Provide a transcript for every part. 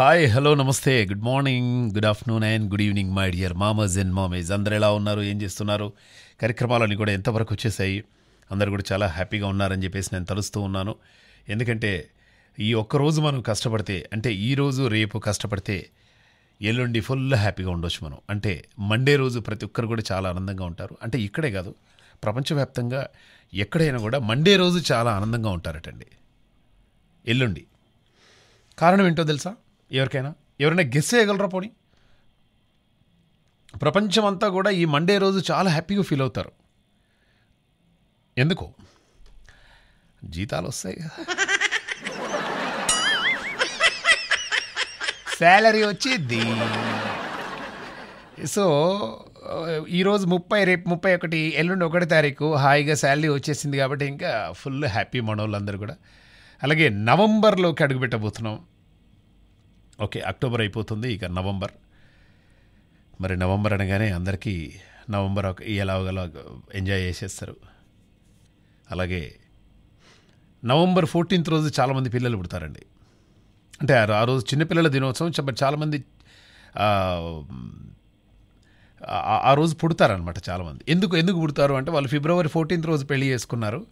Hi hello నమస్తే good morning good afternoon and good evening my dear మామజ్ and మామేజ్ అందరు ఎలా ఉన్నారు ఏం చేస్తున్నారు కార్యక్రమాలన్నీ కూడా ఎంతవరకు వచ్చేసాయి అందరు కూడా చాలా హ్యాపీగా ఉన్నారని చెప్పేసి నేను తలుస్తూ ఉన్నాను ఎందుకంటే ఈ ఒక్కరోజు మనం కష్టపడితే అంటే ఈరోజు రేపు కష్టపడితే ఎల్లుండి ఫుల్ హ్యాపీగా ఉండొచ్చు మనం అంటే మండే రోజు ప్రతి ఒక్కరు కూడా చాలా ఆనందంగా ఉంటారు అంటే ఇక్కడే కాదు ప్రపంచవ్యాప్తంగా ఎక్కడైనా కూడా మండే రోజు చాలా ఆనందంగా ఉంటారటండి ఎల్లుండి కారణం ఏంటో తెలుసా ఎవరికైనా ఎవరైనా గెస్ చేయగలరా పోనీ ప్రపంచమంతా కూడా ఈ మండే రోజు చాలా హ్యాపీగా ఫీల్ అవుతారు ఎందుకు జీతాలు వస్తాయి కదా శాలరీ వచ్చేది సో ఈరోజు ముప్పై రేపు ముప్పై ఒకటి ఎల్లుండి ఒకటి తారీఖు హాయిగా శాలరీ వచ్చేసింది కాబట్టి ఇంకా ఫుల్ హ్యాపీ మనోళ్ళందరూ కూడా అలాగే నవంబర్లోకి అడుగుపెట్టబోతున్నాం ఓకే అక్టోబర్ అయిపోతుంది ఇక నవంబర్ మరి నవంబర్ అనగానే అందరికీ నవంబర్ ఒక ఎలాగలా ఎంజాయ్ చేసేస్తారు అలాగే నవంబర్ ఫోర్టీన్త్ రోజు చాలామంది పిల్లలు పుడతారండి అంటే ఆ రోజు చిన్నపిల్లల దినోత్సవం చాలామంది ఆ రోజు పుడతారనమాట చాలామంది ఎందుకు ఎందుకు పుడతారు అంటే వాళ్ళు ఫిబ్రవరి ఫోర్టీన్త్ రోజు పెళ్లి చేసుకున్నారు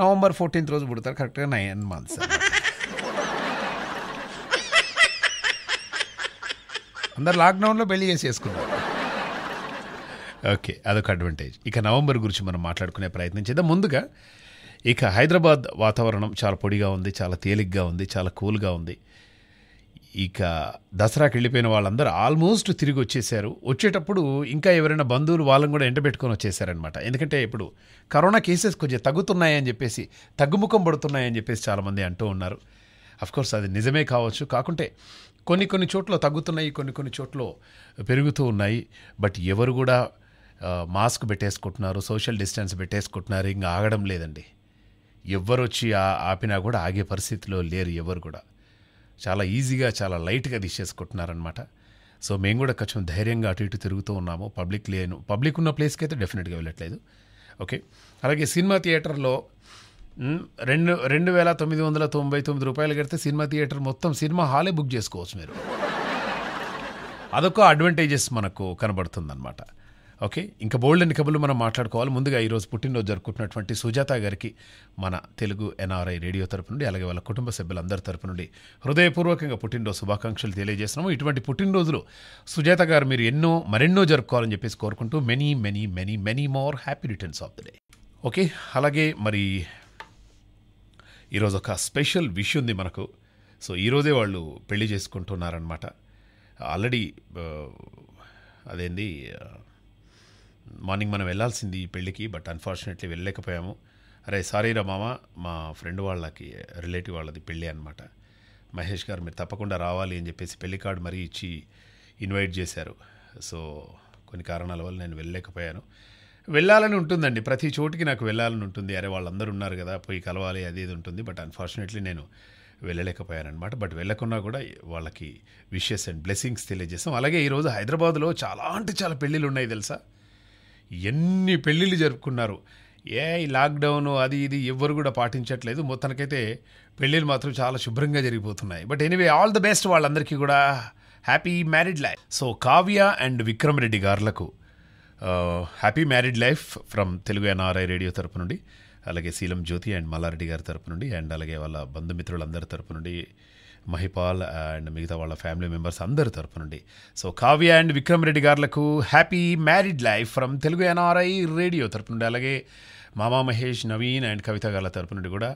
నవంబర్ ఫోర్టీన్త్ రోజు పుడతారు కరెక్ట్గా నైన్ మంత్స్ అందరు లాక్డౌన్లో పెళ్లి వేసుకున్నారు ఓకే అదొక అడ్వాంటేజ్ ఇక నవంబర్ గురించి మనం మాట్లాడుకునే ప్రయత్నం చేద్దాం ముందుగా ఇక హైదరాబాద్ వాతావరణం చాలా పొడిగా ఉంది చాలా తేలిగ్గా ఉంది చాలా కూల్గా ఉంది ఇక దసరాకి వెళ్ళిపోయిన వాళ్ళందరూ ఆల్మోస్ట్ తిరిగి వచ్చేసారు వచ్చేటప్పుడు ఇంకా ఎవరైనా బంధువులు వాళ్ళని కూడా ఎంటబెట్టుకొని వచ్చేసారనమాట ఎందుకంటే ఇప్పుడు కరోనా కేసెస్ కొంచెం తగ్గుతున్నాయని చెప్పేసి తగ్గుముఖం పడుతున్నాయని చెప్పేసి చాలామంది అంటూ ఉన్నారు అఫ్కోర్స్ అది నిజమే కావచ్చు కాకుంటే కొన్ని కొన్ని చోట్ల తగ్గుతున్నాయి కొన్ని కొన్ని చోట్ల పెరుగుతూ ఉన్నాయి బట్ ఎవరు కూడా మాస్క్ పెట్టేసుకుంటున్నారు సోషల్ డిస్టెన్స్ పెట్టేసుకుంటున్నారు ఇంకా ఆగడం లేదండి ఎవరు వచ్చి ఆపినా కూడా ఆగే పరిస్థితిలో లేరు ఎవరు కూడా చాలా ఈజీగా చాలా లైట్గా తీసేసుకుంటున్నారనమాట సో మేము కూడా కొంచెం ధైర్యంగా అటు ఇటు తిరుగుతూ ఉన్నాము పబ్లిక్ లేను పబ్లిక్ ఉన్న ప్లేస్కి అయితే డెఫినెట్గా వెళ్ళట్లేదు ఓకే అలాగే సినిమా థియేటర్లో రెండు రెండు వేల తొమ్మిది వందల తొంభై తొమ్మిది రూపాయలు కడితే సినిమా థియేటర్ మొత్తం సినిమా హాలే బుక్ చేసుకోవచ్చు మీరు అదొక అడ్వాంటేజెస్ మనకు కనబడుతుందన్నమాట ఓకే ఇంకా బోల్డ్ అని కబులు మనం మాట్లాడుకోవాలి ముందుగా ఈరోజు పుట్టినరోజు జరుపుకుంటున్నటువంటి సుజాత గారికి మన తెలుగు ఎన్ఆర్ఐ రేడియో తరపు నుండి అలాగే వాళ్ళ కుటుంబ సభ్యులందరి తరపు నుండి హృదయపూర్వకంగా పుట్టినరోజు శుభాకాంక్షలు తెలియజేస్తున్నాము ఇటువంటి పుట్టినరోజులు సుజాత గారు మీరు ఎన్నో మరెన్నో జరుపుకోవాలని చెప్పేసి కోరుకుంటూ many many many many more happy returns of the day okay అలాగే మరి ఈరోజు ఒక స్పెషల్ విష్ ఉంది మనకు సో ఈరోజే వాళ్ళు పెళ్లి చేసుకుంటున్నారనమాట ఆల్రెడీ అదేంది మార్నింగ్ మనం వెళ్ళాల్సింది ఈ పెళ్ళికి బట్ అన్ఫార్చునేట్లీ వెళ్ళలేకపోయాము అరే సారీ రా మామ మా ఫ్రెండ్ వాళ్ళకి రిలేటివ్ వాళ్ళది పెళ్ళి అనమాట మహేష్ గారు మీరు తప్పకుండా రావాలి అని చెప్పేసి పెళ్లి కార్డు మరీ ఇచ్చి ఇన్వైట్ చేశారు సో కొన్ని కారణాల వల్ల నేను వెళ్ళలేకపోయాను వెళ్ళాలని ఉంటుందండి ప్రతి చోటికి నాకు వెళ్ళాలని ఉంటుంది అరే వాళ్ళందరూ ఉన్నారు కదా పోయి కలవాలి అది ఇది ఉంటుంది బట్ అన్ఫార్చునేట్లీ నేను వెళ్ళలేకపోయానమాట బట్ వెళ్ళకున్నా కూడా వాళ్ళకి విషెస్ అండ్ బ్లెస్సింగ్స్ తెలియజేస్తాం అలాగే ఈరోజు హైదరాబాద్లో చాలా అంటే చాలా పెళ్ళిళ్ళు ఉన్నాయి తెలుసా ఎన్ని పెళ్ళిళ్ళు జరుపుకున్నారు ఏ లాక్డౌన్ అది ఇది ఎవ్వరు కూడా పాటించట్లేదు మొత్తానికైతే పెళ్ళిళ్ళు మాత్రం చాలా శుభ్రంగా జరిగిపోతున్నాయి but anyway all the best వాళ్ళందరికీ కూడా happy married life so Kavya and Vikram Reddy గారులకు happy married life from Telugu NRI radio తరపు నుండి అలాగే శీలం జ్యోతి అండ్ మల్లారెడ్డి గారి తరపు నుండి అండ్ అలాగే వాళ్ళ బంధుమిత్రులందరి తరపు నుండి మహిపాల్ అండ్ మిగతా వాళ్ళ ఫ్యామిలీ మెంబర్స్ అందరి తరపు నుండి సో కావ్య అండ్ విక్రమ్ రెడ్డి గారులకు happy married life from Telugu NRI radio తరపు నుండి అలాగే మామా మహేష్ నవీన్ అండ్ కవిత గారి తరపు నుండి కూడా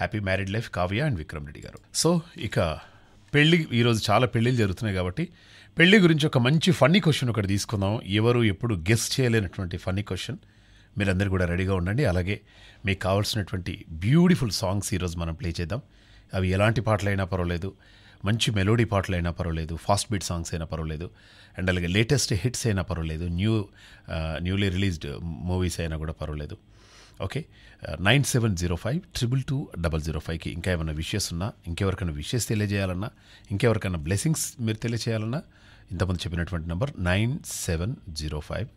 happy married life Kavya and Vikram Reddy garu so ఇక పెళ్ళి ఈరోజు చాలా పెళ్ళిళ్ళు జరుగుతున్నాయి కాబట్టి పెళ్లి గురించి ఒక మంచి ఫన్నీ క్వశ్చన్ ఒకటి తీసుకుందాం ఎవరు ఎప్పుడు గెస్ట్ చేయలేనటువంటి ఫన్నీ క్వశ్చన్ మీరందరూ కూడా రెడీగా ఉండండి అలాగే మీకు కావాల్సినటువంటి బ్యూటిఫుల్ సాంగ్స్ ఈరోజు మనం ప్లే చేద్దాం అవి ఎలాంటి పాటలైనా పర్వాలేదు మంచి మెలోడీ పాటలు అయినా పర్వాలేదు ఫాస్ట్ బీట్ సాంగ్స్ అయినా పర్వాలేదు అండ్ అలాగే లేటెస్ట్ హిట్స్ అయినా పర్వాలేదు న్యూ న్యూలీ రిలీజ్డ్ మూవీస్ అయినా కూడా పర్వాలేదు okay nine seven zero five triple two double zero ఫైవ్కి ఇంకా ఏమైనా విషెస్ ఉన్నా ఇంకెవరికైనా విషెస్ తెలియజేయాలన్నా ఇంకెవరికైనా బ్లెస్సింగ్స్ మీరు తెలియజేయాలన్నా ఇంతకుముందు చెప్పినటువంటి number nine seven zero five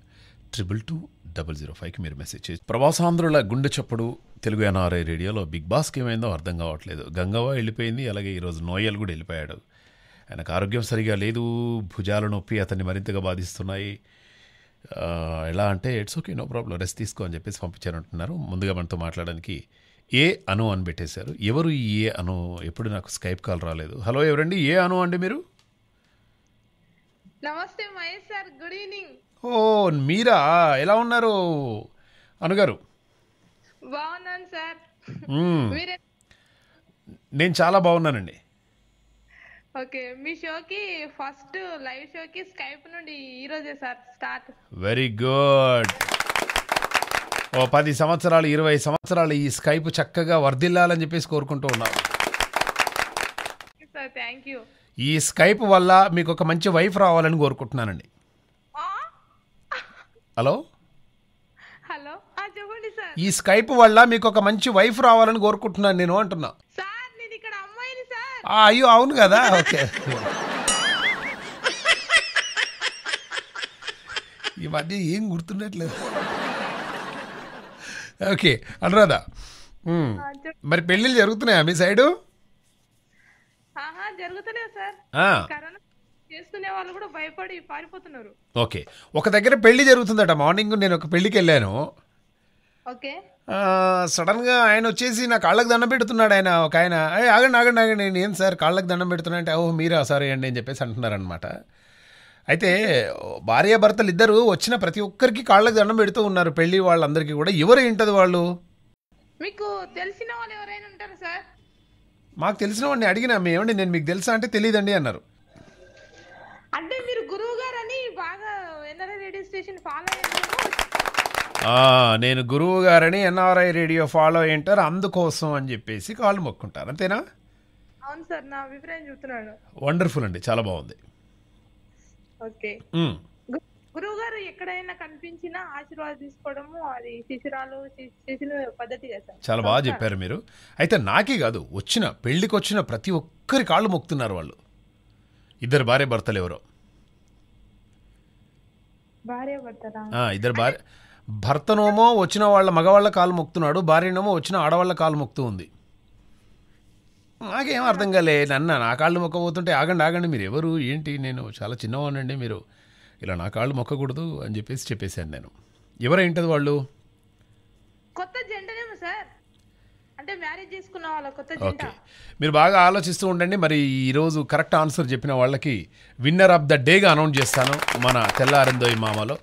triple two double zero ఫైవ్కి మీరు మెసేజ్ చేసి ప్రవాసాంధ్రుల గుండె చప్పుడు తెలుగు ఎన్ఆర్ఐ రేడియోలో బిగ్ బాస్కి ఏమైందో అర్థం కావట్లేదు గంగవ వెళ్ళిపోయింది అలాగే ఈరోజు నోయల్ కూడా వెళ్ళిపోయాడు ఆయనకు ఆరోగ్యం సరిగా లేదు భుజాల నొప్పి అతన్ని మరింతగా బాధిస్తున్నాయి ఎలా అంటే it's okay no problem rest తీసుకో అని చెప్పేసి పంపించారంటున్నారు ముందుగా మనతో మాట్లాడడానికి ఏ అను అని పెట్టేశారు ఎవరు ఈ ఏ అను ఎప్పుడు నాకు స్కైప్ కాల్ రాలేదు హలో ఎవరండి ఏ అను అండి మీరు నమస్తే మహేష్ సార్ గుడ్ ఈవినింగ్ ఓ మీరా ఎలా ఉన్నారు అనుగారు బాగున్నాను సార్ నేను చాలా బాగున్నానండి ఓకే మీ షోకి ఫస్ట్ లైవ్ షోకి స్కైప్ నుండి ఈరోజే సార్ స్టార్ట్ వెరీ గుడ్ ఓ పది సంవత్సరాలు ఇరవై సంవత్సరాలు ఈ స్కైప్ చక్కగా వర్ధిల్లాలని చెప్పేసి కోరుకుంటూ ఉన్నాను సార్ థ్యాంక్ యూ ఈ స్కైప్ వల్ల మీకు ఒక మంచి వైఫ్ రావాలని కోరుకుంటున్నానండి హలో హలో ఈ స్కైప్ వల్ల మీకు ఒక మంచి వైఫ్ రావాలని కోరుకుంటున్నాను నేను అంటున్నా అయ్యో అవును కదా ఓకే ఈ మధ్య ఏం గుర్తుండట్లేదు ఓకే అనురాధ మరి పెళ్ళిళ్ళు జరుగుతున్నాయా మీ సైడు వాళ్ళు కూడా భయపడి పారిపోతున్నారు ఓకే ఒక దగ్గర పెళ్లి జరుగుతుందట మార్నింగ్ నేను ఒక పెళ్లికి వెళ్ళాను ఓకే సడన్ గా ఆయన వచ్చేసి నా కాళ్ళకి దండం పెడుతున్నాడు ఆయన ఒక ఆయన ఆగండి ఆగండి ఆగండి నేను ఏం సార్ కాళ్ళకి దండం పెడుతున్నా అంటే ఓహో మీరే సారీ అండి అని చెప్పేసి అంటున్నారనమాట అయితే భార్యాభర్తలు ఇద్దరు వచ్చిన ప్రతి ఒక్కరికి కాళ్ళకి దండం పెడుతూ ఉన్నారు పెళ్లి వాళ్ళందరికీ కూడా ఎవరు ఏంటది వాళ్ళు మీకు తెలిసిన వాళ్ళు ఎవరైనా ఉంటారు సార్ మాకు తెలిసిన వాడిని అడిగినా మేమండి నేను మీకు తెలుసా అంటే తెలియదండి అన్నారు అంటే మీరు గురువు గారని బాగా రేడియో స్టేషన్ ఫాలో నేను గురువు గారని ఎన్ఆర్ఐ రేడియో ఫాలో అయ్యింటారు అందుకోసం అని చెప్పేసి కాళ్ళు మొక్కుంటారు అంతేనా అవును సార్ నా అభిప్రాయం వండర్ఫుల్ అండి చాలా బాగుంది ఓకే గురువుగారు ఎక్కడైనా కనిపించినా తీసుకోవడము అది శిశురాలు శిశులు పద్ధతి కదా చాలా బాగా చెప్పారు మీరు అయితే నాకే కాదు వచ్చిన పెళ్లికి వచ్చిన ప్రతి ఒక్కరి కాళ్ళు మొక్కుతున్నారు వాళ్ళు ఇద్దరు భార్య భర్తలు ఎవరో ఇద్దరు భార్య భర్తనోమో వచ్చిన వాళ్ళ మగవాళ్ళ కాలు మొక్కుతున్నాడు భార్యనేమో వచ్చిన ఆడవాళ్ళ కాలు మొక్కుతూ ఉంది నాకేం అర్థం కాలే నన్న నా కాళ్ళు మొక్కబోతుంటే ఆగండి ఆగండి మీరు ఎవరు ఏంటి నేను చాలా చిన్నవానండి మీరు ఇలా నా కాళ్ళు మొక్కకూడదు అని చెప్పేసి చెప్పేశాను నేను ఎవరైంటది వాళ్ళు కొత్త సార్ అంటే మ్యారేజ్ చేసుకున్న వాళ్ళ కొత్త ఓకే మీరు బాగా ఆలోచిస్తూ ఉండండి మరి ఈరోజు కరెక్ట్ ఆన్సర్ చెప్పిన వాళ్ళకి విన్నర్ ఆఫ్ ద డేగా అనౌన్స్ చేస్తాను మన తెల్లారిందోయి మామలో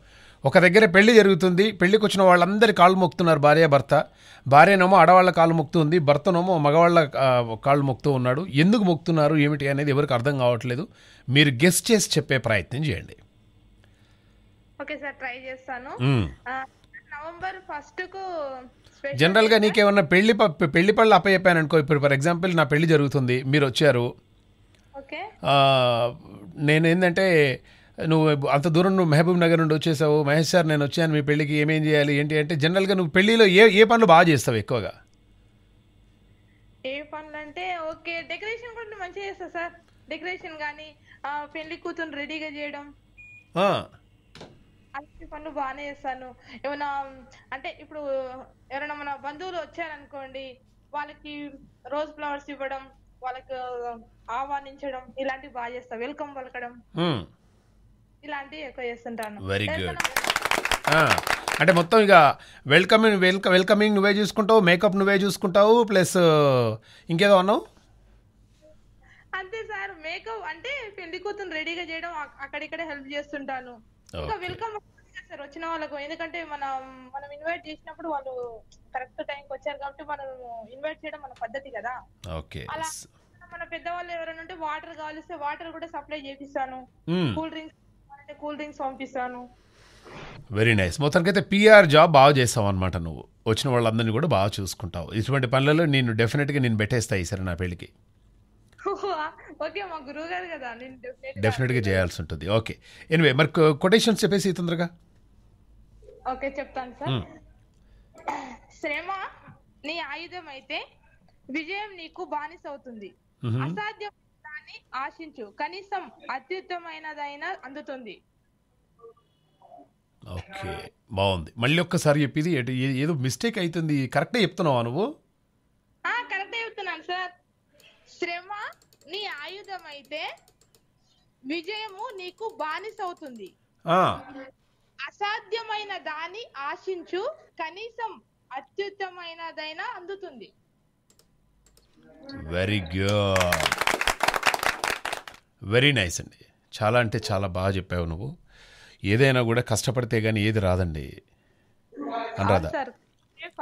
ఒక దగ్గర పెళ్లి జరుగుతుంది పెళ్లికి వచ్చిన వాళ్ళందరి కాళ్ళు మొక్కుతున్నారు భార్య భర్త భార్యనేమో ఆడవాళ్ళ కాళ్ళు ఉంది భర్తనేమో మగవాళ్ళ కాళ్ళు మొక్కుతూ ఉన్నాడు ఎందుకు మొక్కుతున్నారు ఏమిటి అనేది ఎవరికి అర్థం కావట్లేదు మీరు గెస్ట్ చేసి చెప్పే ప్రయత్నం చేయండి ఓకే సార్ ట్రై చేస్తాను నవంబర్ ఫస్ట్ కు జనరల్ గా నీకేమన్నా పెళ్లి పెళ్లి పళ్ళు చెప్పాను అనుకో ఇప్పుడు ఫర్ ఎగ్జాంపుల్ నా పెళ్లి జరుగుతుంది మీరు వచ్చారు నేను ఏంటంటే నువ్వు అంత దూరం నువ్వు మహబూబ్ నగర్ నుండి వచ్చేసావు మహేష్ సార్ నేను వచ్చాను మీ పెళ్ళికి ఏమేం చేయాలి ఏంటి అంటే జనరల్గా నువ్వు పెళ్ళిలో ఏ ఏ పనులు బాగా చేస్తావు ఎక్కువగా ఏ పనులు అంటే ఓకే డెకరేషన్ కూడా మంచిగా చేస్తా సార్ డెకరేషన్ కానీ పెళ్లి కూతురు రెడీగా చేయడం అలాంటి పనులు బాగానే చేస్తాను ఏమైనా అంటే ఇప్పుడు ఎవరైనా మన బంధువులు వచ్చారనుకోండి వాళ్ళకి రోజ్ ఫ్లవర్స్ ఇవ్వడం వాళ్ళకి ఆహ్వానించడం ఇలాంటివి బాగా చేస్తా వెల్కమ్ పలకడం ఇలాంటివి ఎక్కువ చేస్తుంటాను వెరీ గుడ్ అంటే మొత్తం ఇక వెల్కమింగ్ వెల్క వెల్కమింగ్ నువ్వే చూసుకుంటావు మేకప్ నువ్వే చూసుకుంటావు ప్లస్ ఇంకేదో అన్నావు అంతే సార్ మేకప్ అంటే పెళ్లి కూతురు రెడీగా చేయడం అక్కడిక్కడే హెల్ప్ చేస్తుంటాను ఒక వెల్కమ్ సార్ వచ్చిన వాళ్ళకు ఎందుకంటే మనం మనం ఇన్వైట్ చేసినప్పుడు వాళ్ళు కరెక్ట్ టైంకి వచ్చారు కాబట్టి మనం ఇన్వైట్ చేయడం మన పద్ధతి కదా ఓకే అలా మన పెద్దవాళ్ళు ఎవరైనా ఉంటే వాటర్ కావాలిస్తే వాటర్ కూడా సప్లై చేపిస్తాను కూల్ డ్రింక్స్ కూల్ డ్రింక్స్ పంపిస్తాను వెరీ నైస్ మొత్తానికి అయితే పిఆర్ జాబ్ బాగా చేస్తావు అనమాట నువ్వు వచ్చిన వాళ్ళందరినీ కూడా బాగా చూసుకుంటావు ఇటువంటి పనులలో నేను డెఫినెట్గా నేను పెట్టేస్తా సరే నా పెళ్ళికి ఓకే మా గురువు గారు కదా నేను డెఫినెట్ గా చేయాల్సి ఉంటుంది ఓకే ఎనివే మరి కొటేషన్స్ చెప్పేసి తొందరగా ఓకే చెప్తాను సార్ hmm. శ్రమ నీ ఆయుధం అయితే విజయం నీకు బానిస అవుతుంది mm-hmm. అసాధ్యం దాన్ని ఆశించు కనీసం అత్యుత్తమైనదైన అందుతుంది ఓకే బాగుంది మళ్ళీ ఒక్కసారి చెప్పింది ఏదో మిస్టేక్ అవుతుంది కరెక్టే చెప్తున్నావా నువ్వు కరెక్టే చెప్తున్నాను సార్ శ్రమ నీ ఆయుధం అయితే విజయము నీకు బానిసవుతుంది అసాధ్యమైన దాని ఆశించు కనీసం అత్యుత్తమైనదైనా అందుతుంది వెరీ గుడ్ వెరీ నైస్ అండి చాలా అంటే చాలా బాగా చెప్పావు నువ్వు ఏదైనా కూడా కష్టపడితే కానీ ఏది రాదండి అనురాధ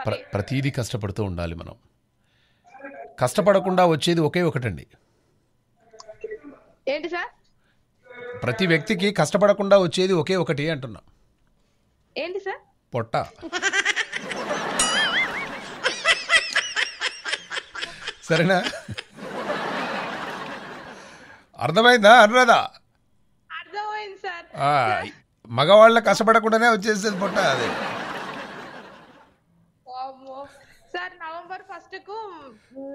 ప్ర ప్రతీది కష్టపడుతూ ఉండాలి మనం కష్టపడకుండా వచ్చేది ఒకే ఒకటండి ఏంటి సార్ ప్రతి వ్యక్తికి కష్టపడకుండా వచ్చేది ఒకే ఒకటి అంటున్నా ఏంటి సార్ పొట్ట సరేనా అర్థమైందా అనురాధా అర్థమైంది సార్ మగవాళ్ళ కష్టపడకుండానే వచ్చేసేది పొట్ట అది ఫస్ట్ కు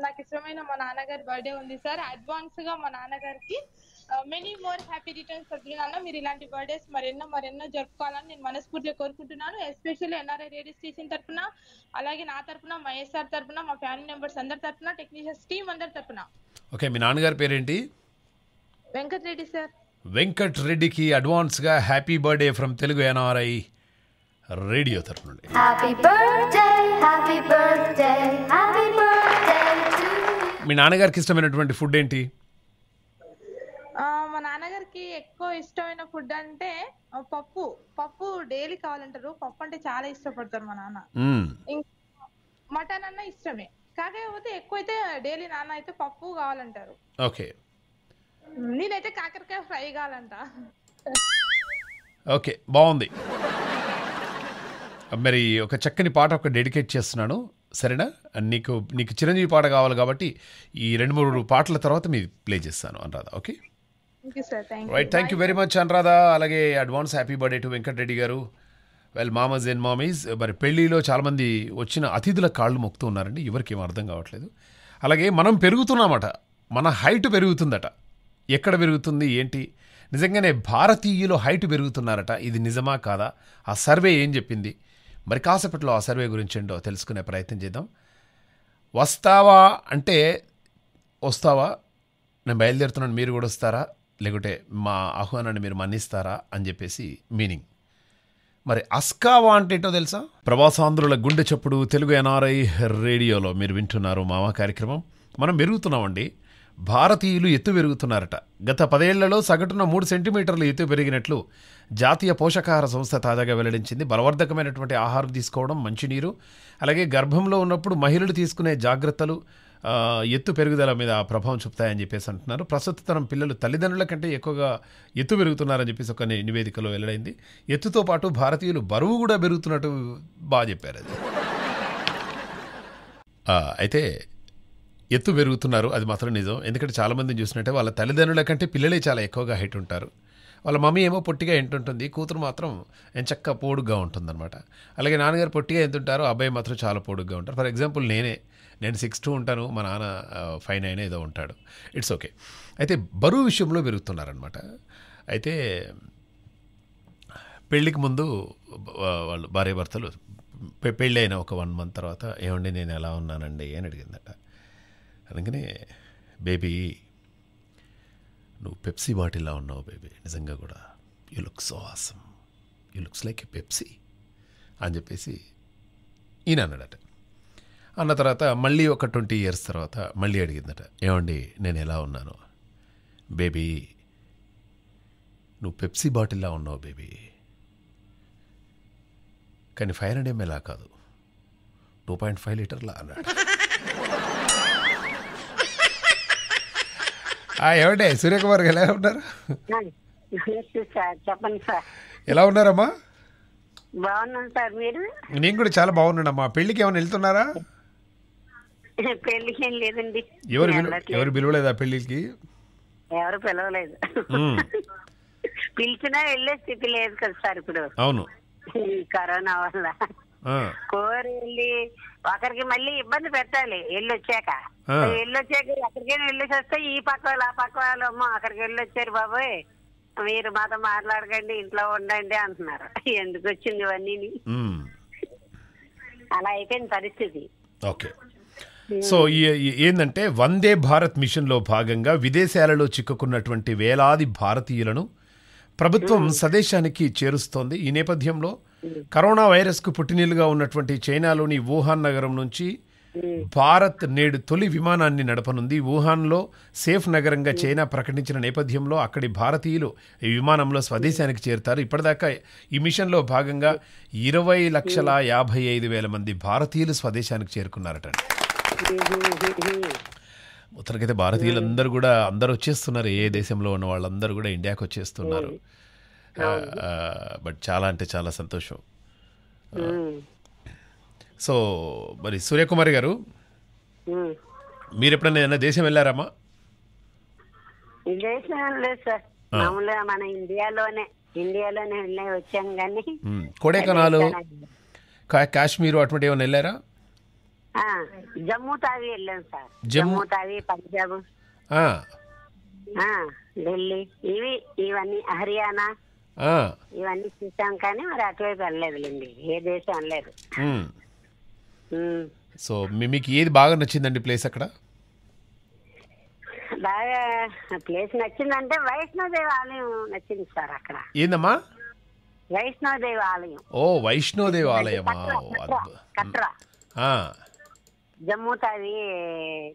నాకు ఇష్టమైన మా నాన్నగారి బర్త్డే ఉంది సార్ అడ్వాన్స్ గా మా నాన్నగారికి మెనీ మోర్ హ్యాపీ రిటర్న్స్ సభ్యులన్న మీరు ఇలాంటి బర్త్డేస్ మరెన్నో మరెన్నో జరుపుకోవాలని నేను మనస్ఫూర్తిగా కోరుకుంటున్నాను ఎస్పెషల్లీ ఎన్ఆర్ఐ రేడియో స్టేషన్ తరఫున అలాగే నా తరఫున మా ఎస్ఆర్ తరఫున మా ఫ్యామిలీ మెంబర్స్ అందరి తరఫున టెక్నీషియన్స్ టీమ్ అందరి తరఫున ఓకే మీ నాన్నగారి పేరేంటి వెంకట్ రెడ్డి సార్ వెంకట్ రెడ్డికి అడ్వాన్స్గా happy birthday from Telugu NRI radio తరఫు నుండి మీ నాన్నగారికి ఇష్టమైనటువంటి ఫుడ్ ఏంటి మా నాన్నగారికి ఎక్కువ ఇష్టమైన ఫుడ్ అంటే పప్పు పప్పు డైలీ కావాలంటారు పప్పు అంటే చాలా ఇష్టపడతారు మా నాన్న మటన్ అన్న ఇష్టమే కాకపోతే అయితే డైలీ నాన్న అయితే పప్పు కావాలంటారు ఓకే నేనైతే కాకరకాయ ఫ్రై కావాలంట ఓకే బాగుంది మరి ఒక చక్కని పాట ఒక డెడికేట్ చేస్తున్నాను సరేనా నీకు నీకు చిరంజీవి పాట కావాలి కాబట్టి ఈ రెండు మూడు పాటల తర్వాత మీ ప్లే చేస్తాను Anuradha okay right thank you very much Anuradha అలాగే advance happy birthday to Venkatareddy garu well మామస్ అండ్ మామీస్ మరి పెళ్ళిలో చాలామంది వచ్చిన అతిథుల కాళ్ళు మొక్తూ ఉన్నారండి ఎవరికి ఏం అర్థం కావట్లేదు అలాగే మనం పెరుగుతున్నామట మన హైట్ పెరుగుతుందట ఎక్కడ పెరుగుతుంది ఏంటి నిజంగానే భారతీయులు హైట్ పెరుగుతున్నారట ఇది నిజమా కాదా ఆ సర్వే ఏం చెప్పింది మరి కాసేపట్లో ఆ సర్వే గురించి ఏంటో తెలుసుకునే ప్రయత్నం చేద్దాం వస్తావా అంటే వస్తావా నేను బయలుదేరుతున్నాను మీరు కూడా వస్తారా లేకుంటే మా ఆహ్వానాన్ని మీరు మన్నిస్తారా అని చెప్పేసి మీనింగ్ మరి అస్కావా అంటే ఏంటో తెలుసా ప్రవాసాంధ్రుల గుండె చప్పుడు తెలుగు ఎన్ఆర్ఐ రేడియోలో మీరు వింటున్నారు మావా కార్యక్రమం మనం మెరుగుతున్నామండి భారతీయులు ఎత్తు పెరుగుతున్నారట గత పదేళ్లలో సగటున మూడు సెంటీమీటర్ల ఎత్తు పెరిగినట్లు జాతీయ పోషకాహార సంస్థ తాజాగా వెల్లడించింది బలవర్ధకమైనటువంటి ఆహారం తీసుకోవడం మంచినీరు అలాగే గర్భంలో ఉన్నప్పుడు మహిళలు తీసుకునే జాగ్రత్తలు ఎత్తు పెరుగుదల మీద ప్రభావం చూపుతాయని చెప్పేసి అంటున్నారు ప్రస్తుత తరం పిల్లలు తల్లిదండ్రుల కంటే ఎక్కువగా ఎత్తు పెరుగుతున్నారని చెప్పేసి ఒక నివేదికలో వెల్లడైంది ఎత్తుతో పాటు భారతీయులు బరువు కూడా పెరుగుతున్నట్టు బాగా చెప్పారు అది అయితే ఎత్తు పెరుగుతున్నారు అది మాత్రం నిజం ఎందుకంటే చాలామందిని చూసినట్టే వాళ్ళ తల్లిదండ్రుల కంటే పిల్లలే చాలా ఎక్కువగా హైట్ ఉంటారు వాళ్ళ మమ్మీ ఏమో పొట్టిగా ఎంత ఉంటుంది కూతురు మాత్రం ఎంచక్క పోడుగా ఉంటుందన్నమాట అలాగే నాన్నగారు పొట్టిగా ఎంత ఉంటారో అబ్బాయి మాత్రం చాలా పొడుగ్గా ఉంటారు ఫర్ ఎగ్జాంపుల్ నేనే నేను సిక్స్ టూ ఉంటాను మా నాన్న ఫైవ్ నైన్ ఏదో ఉంటాడు ఇట్స్ ఓకే అయితే బరువు విషయంలో పెరుగుతున్నారనమాట అయితే పెళ్ళికి ముందు వాళ్ళు భార్యాభర్తలు పెళ్ళి అయిన ఒక వన్ మంత్ తర్వాత ఏమండి నేను ఎలా ఉన్నానండి అని అడిగిందట అనగానే బేబీ నువ్వు పెప్సీ బాటిల్లా ఉన్నావు బేబీ నిజంగా కూడా you look so awesome you looks like a Pepsi అని చెప్పేసి ఈయన అన్నాడట అన్న తర్వాత మళ్ళీ ఒక ట్వంటీ ఇయర్స్ తర్వాత మళ్ళీ అడిగిందట ఏమండి నేను ఎలా ఉన్నాను బేబీ నువ్వు పెప్సీ బాటిల్లా ఉన్నావు బేబీ కానీ ఫైవ్ హండ్రెడ్ ఎంఎల్లా కాదు టూ పాయింట్ ఫైవ్ లీటర్లా అన్నాడు ఏమంటే సూర్యకుమార్ ఎలా ఉన్నారు చెప్పండి సార్ ఎలా ఉన్నారమ్మా బాగున్నాను సార్ మీరు నేను కూడా చాలా బాగున్నానమ్మా పెళ్లికి ఏమైనా వెళ్తున్నారా పెళ్లికి లేదండి ఎవరు ఎవరు పిలవలేదా పెళ్లికి ఎవరు పిలవలేదు పిలిచినా వెళ్ళే స్థితి లేదు కదా సార్ ఇప్పుడు అవును కరోనా వల్ల కోరి ఒకరికి మళ్ళీ ఇబ్బంది పెట్టాలి వెళ్ళొచ్చాక వెళ్ళొచ్చాక ఎక్కడికైనా వెళ్ళేసి వస్తే ఈ పక్క వాళ్ళు ఆ పక్క వాళ్ళు అమ్మ అక్కడికి వెళ్ళొచ్చారు బాబోయ్ మీరు మాతో మాట్లాడకండి ఇంట్లో ఉండండి అంటున్నారు ఎందుకు వచ్చింది ఇవన్నీ అలా అయిపోయింది పరిస్థితి ఓకే సో ఏంటంటే వందే భారత్ మిషన్ లో భాగంగా విదేశాలలో చిక్కుకున్నటువంటి వేలాది భారతీయులను ప్రభుత్వం స్వదేశానికి చేరుస్తోంది ఈ నేపథ్యంలో కరోనా వైరస్కు పుట్టినీలుగా ఉన్నటువంటి చైనాలోని వుహాన్ నగరం నుంచి భారత్ నేడు తొలి విమానాన్ని నడపనుంది వుహాన్లో సేఫ్ నగరంగా చైనా ప్రకటించిన నేపథ్యంలో అక్కడి భారతీయులు ఈ విమానంలో స్వదేశానికి చేరుతారు ఇప్పటిదాకా ఈ మిషన్లో భాగంగా ఇరవై లక్షల యాభై ఐదు వేల మంది భారతీయులు స్వదేశానికి చేరుకున్నారట మొత్తానికైతే భారతీయులందరూ కూడా అందరు వచ్చేస్తున్నారు ఏ దేశంలో ఉన్న వాళ్ళందరూ కూడా ఇండియాకి వచ్చేస్తున్నారు బట్ చాలా అంటే చాలా సంతోషం సో మరి సూర్యకుమారి గారు మీరు ఎప్పుడైనా ఏదైనా దేశం వెళ్ళారమ్మా మన ఇండియాలోనే ఇండియాలోనే వెళ్ళే వచ్చాం కానీ కొడైకనాలు కాశ్మీర్ అటువంటి ఏమైనా వెళ్ళారా జమ్మూ తావి వెళ్ళాం సార్ జమ్మూ తావి పంజాబ్ ఢిల్లీ ఇవి ఇవన్నీ హర్యానా ఇవన్నీ చూసాం కానీ మరి అటువైపు వెళ్ళలేదులేండి ఏ దేశం అనలేదు సో మీకు ఏది బాగా నచ్చిందండి ప్లేస్ అక్కడ బాగా ప్లేస్ నచ్చిందంటే వైష్ణోదేవి ఆలయం నచ్చింది సార్ అక్కడ ఏందమ్మా వైష్ణోదేవి ఆలయం ఓ వైష్ణోదేవి ఆలయం కట్రా జమ్మూ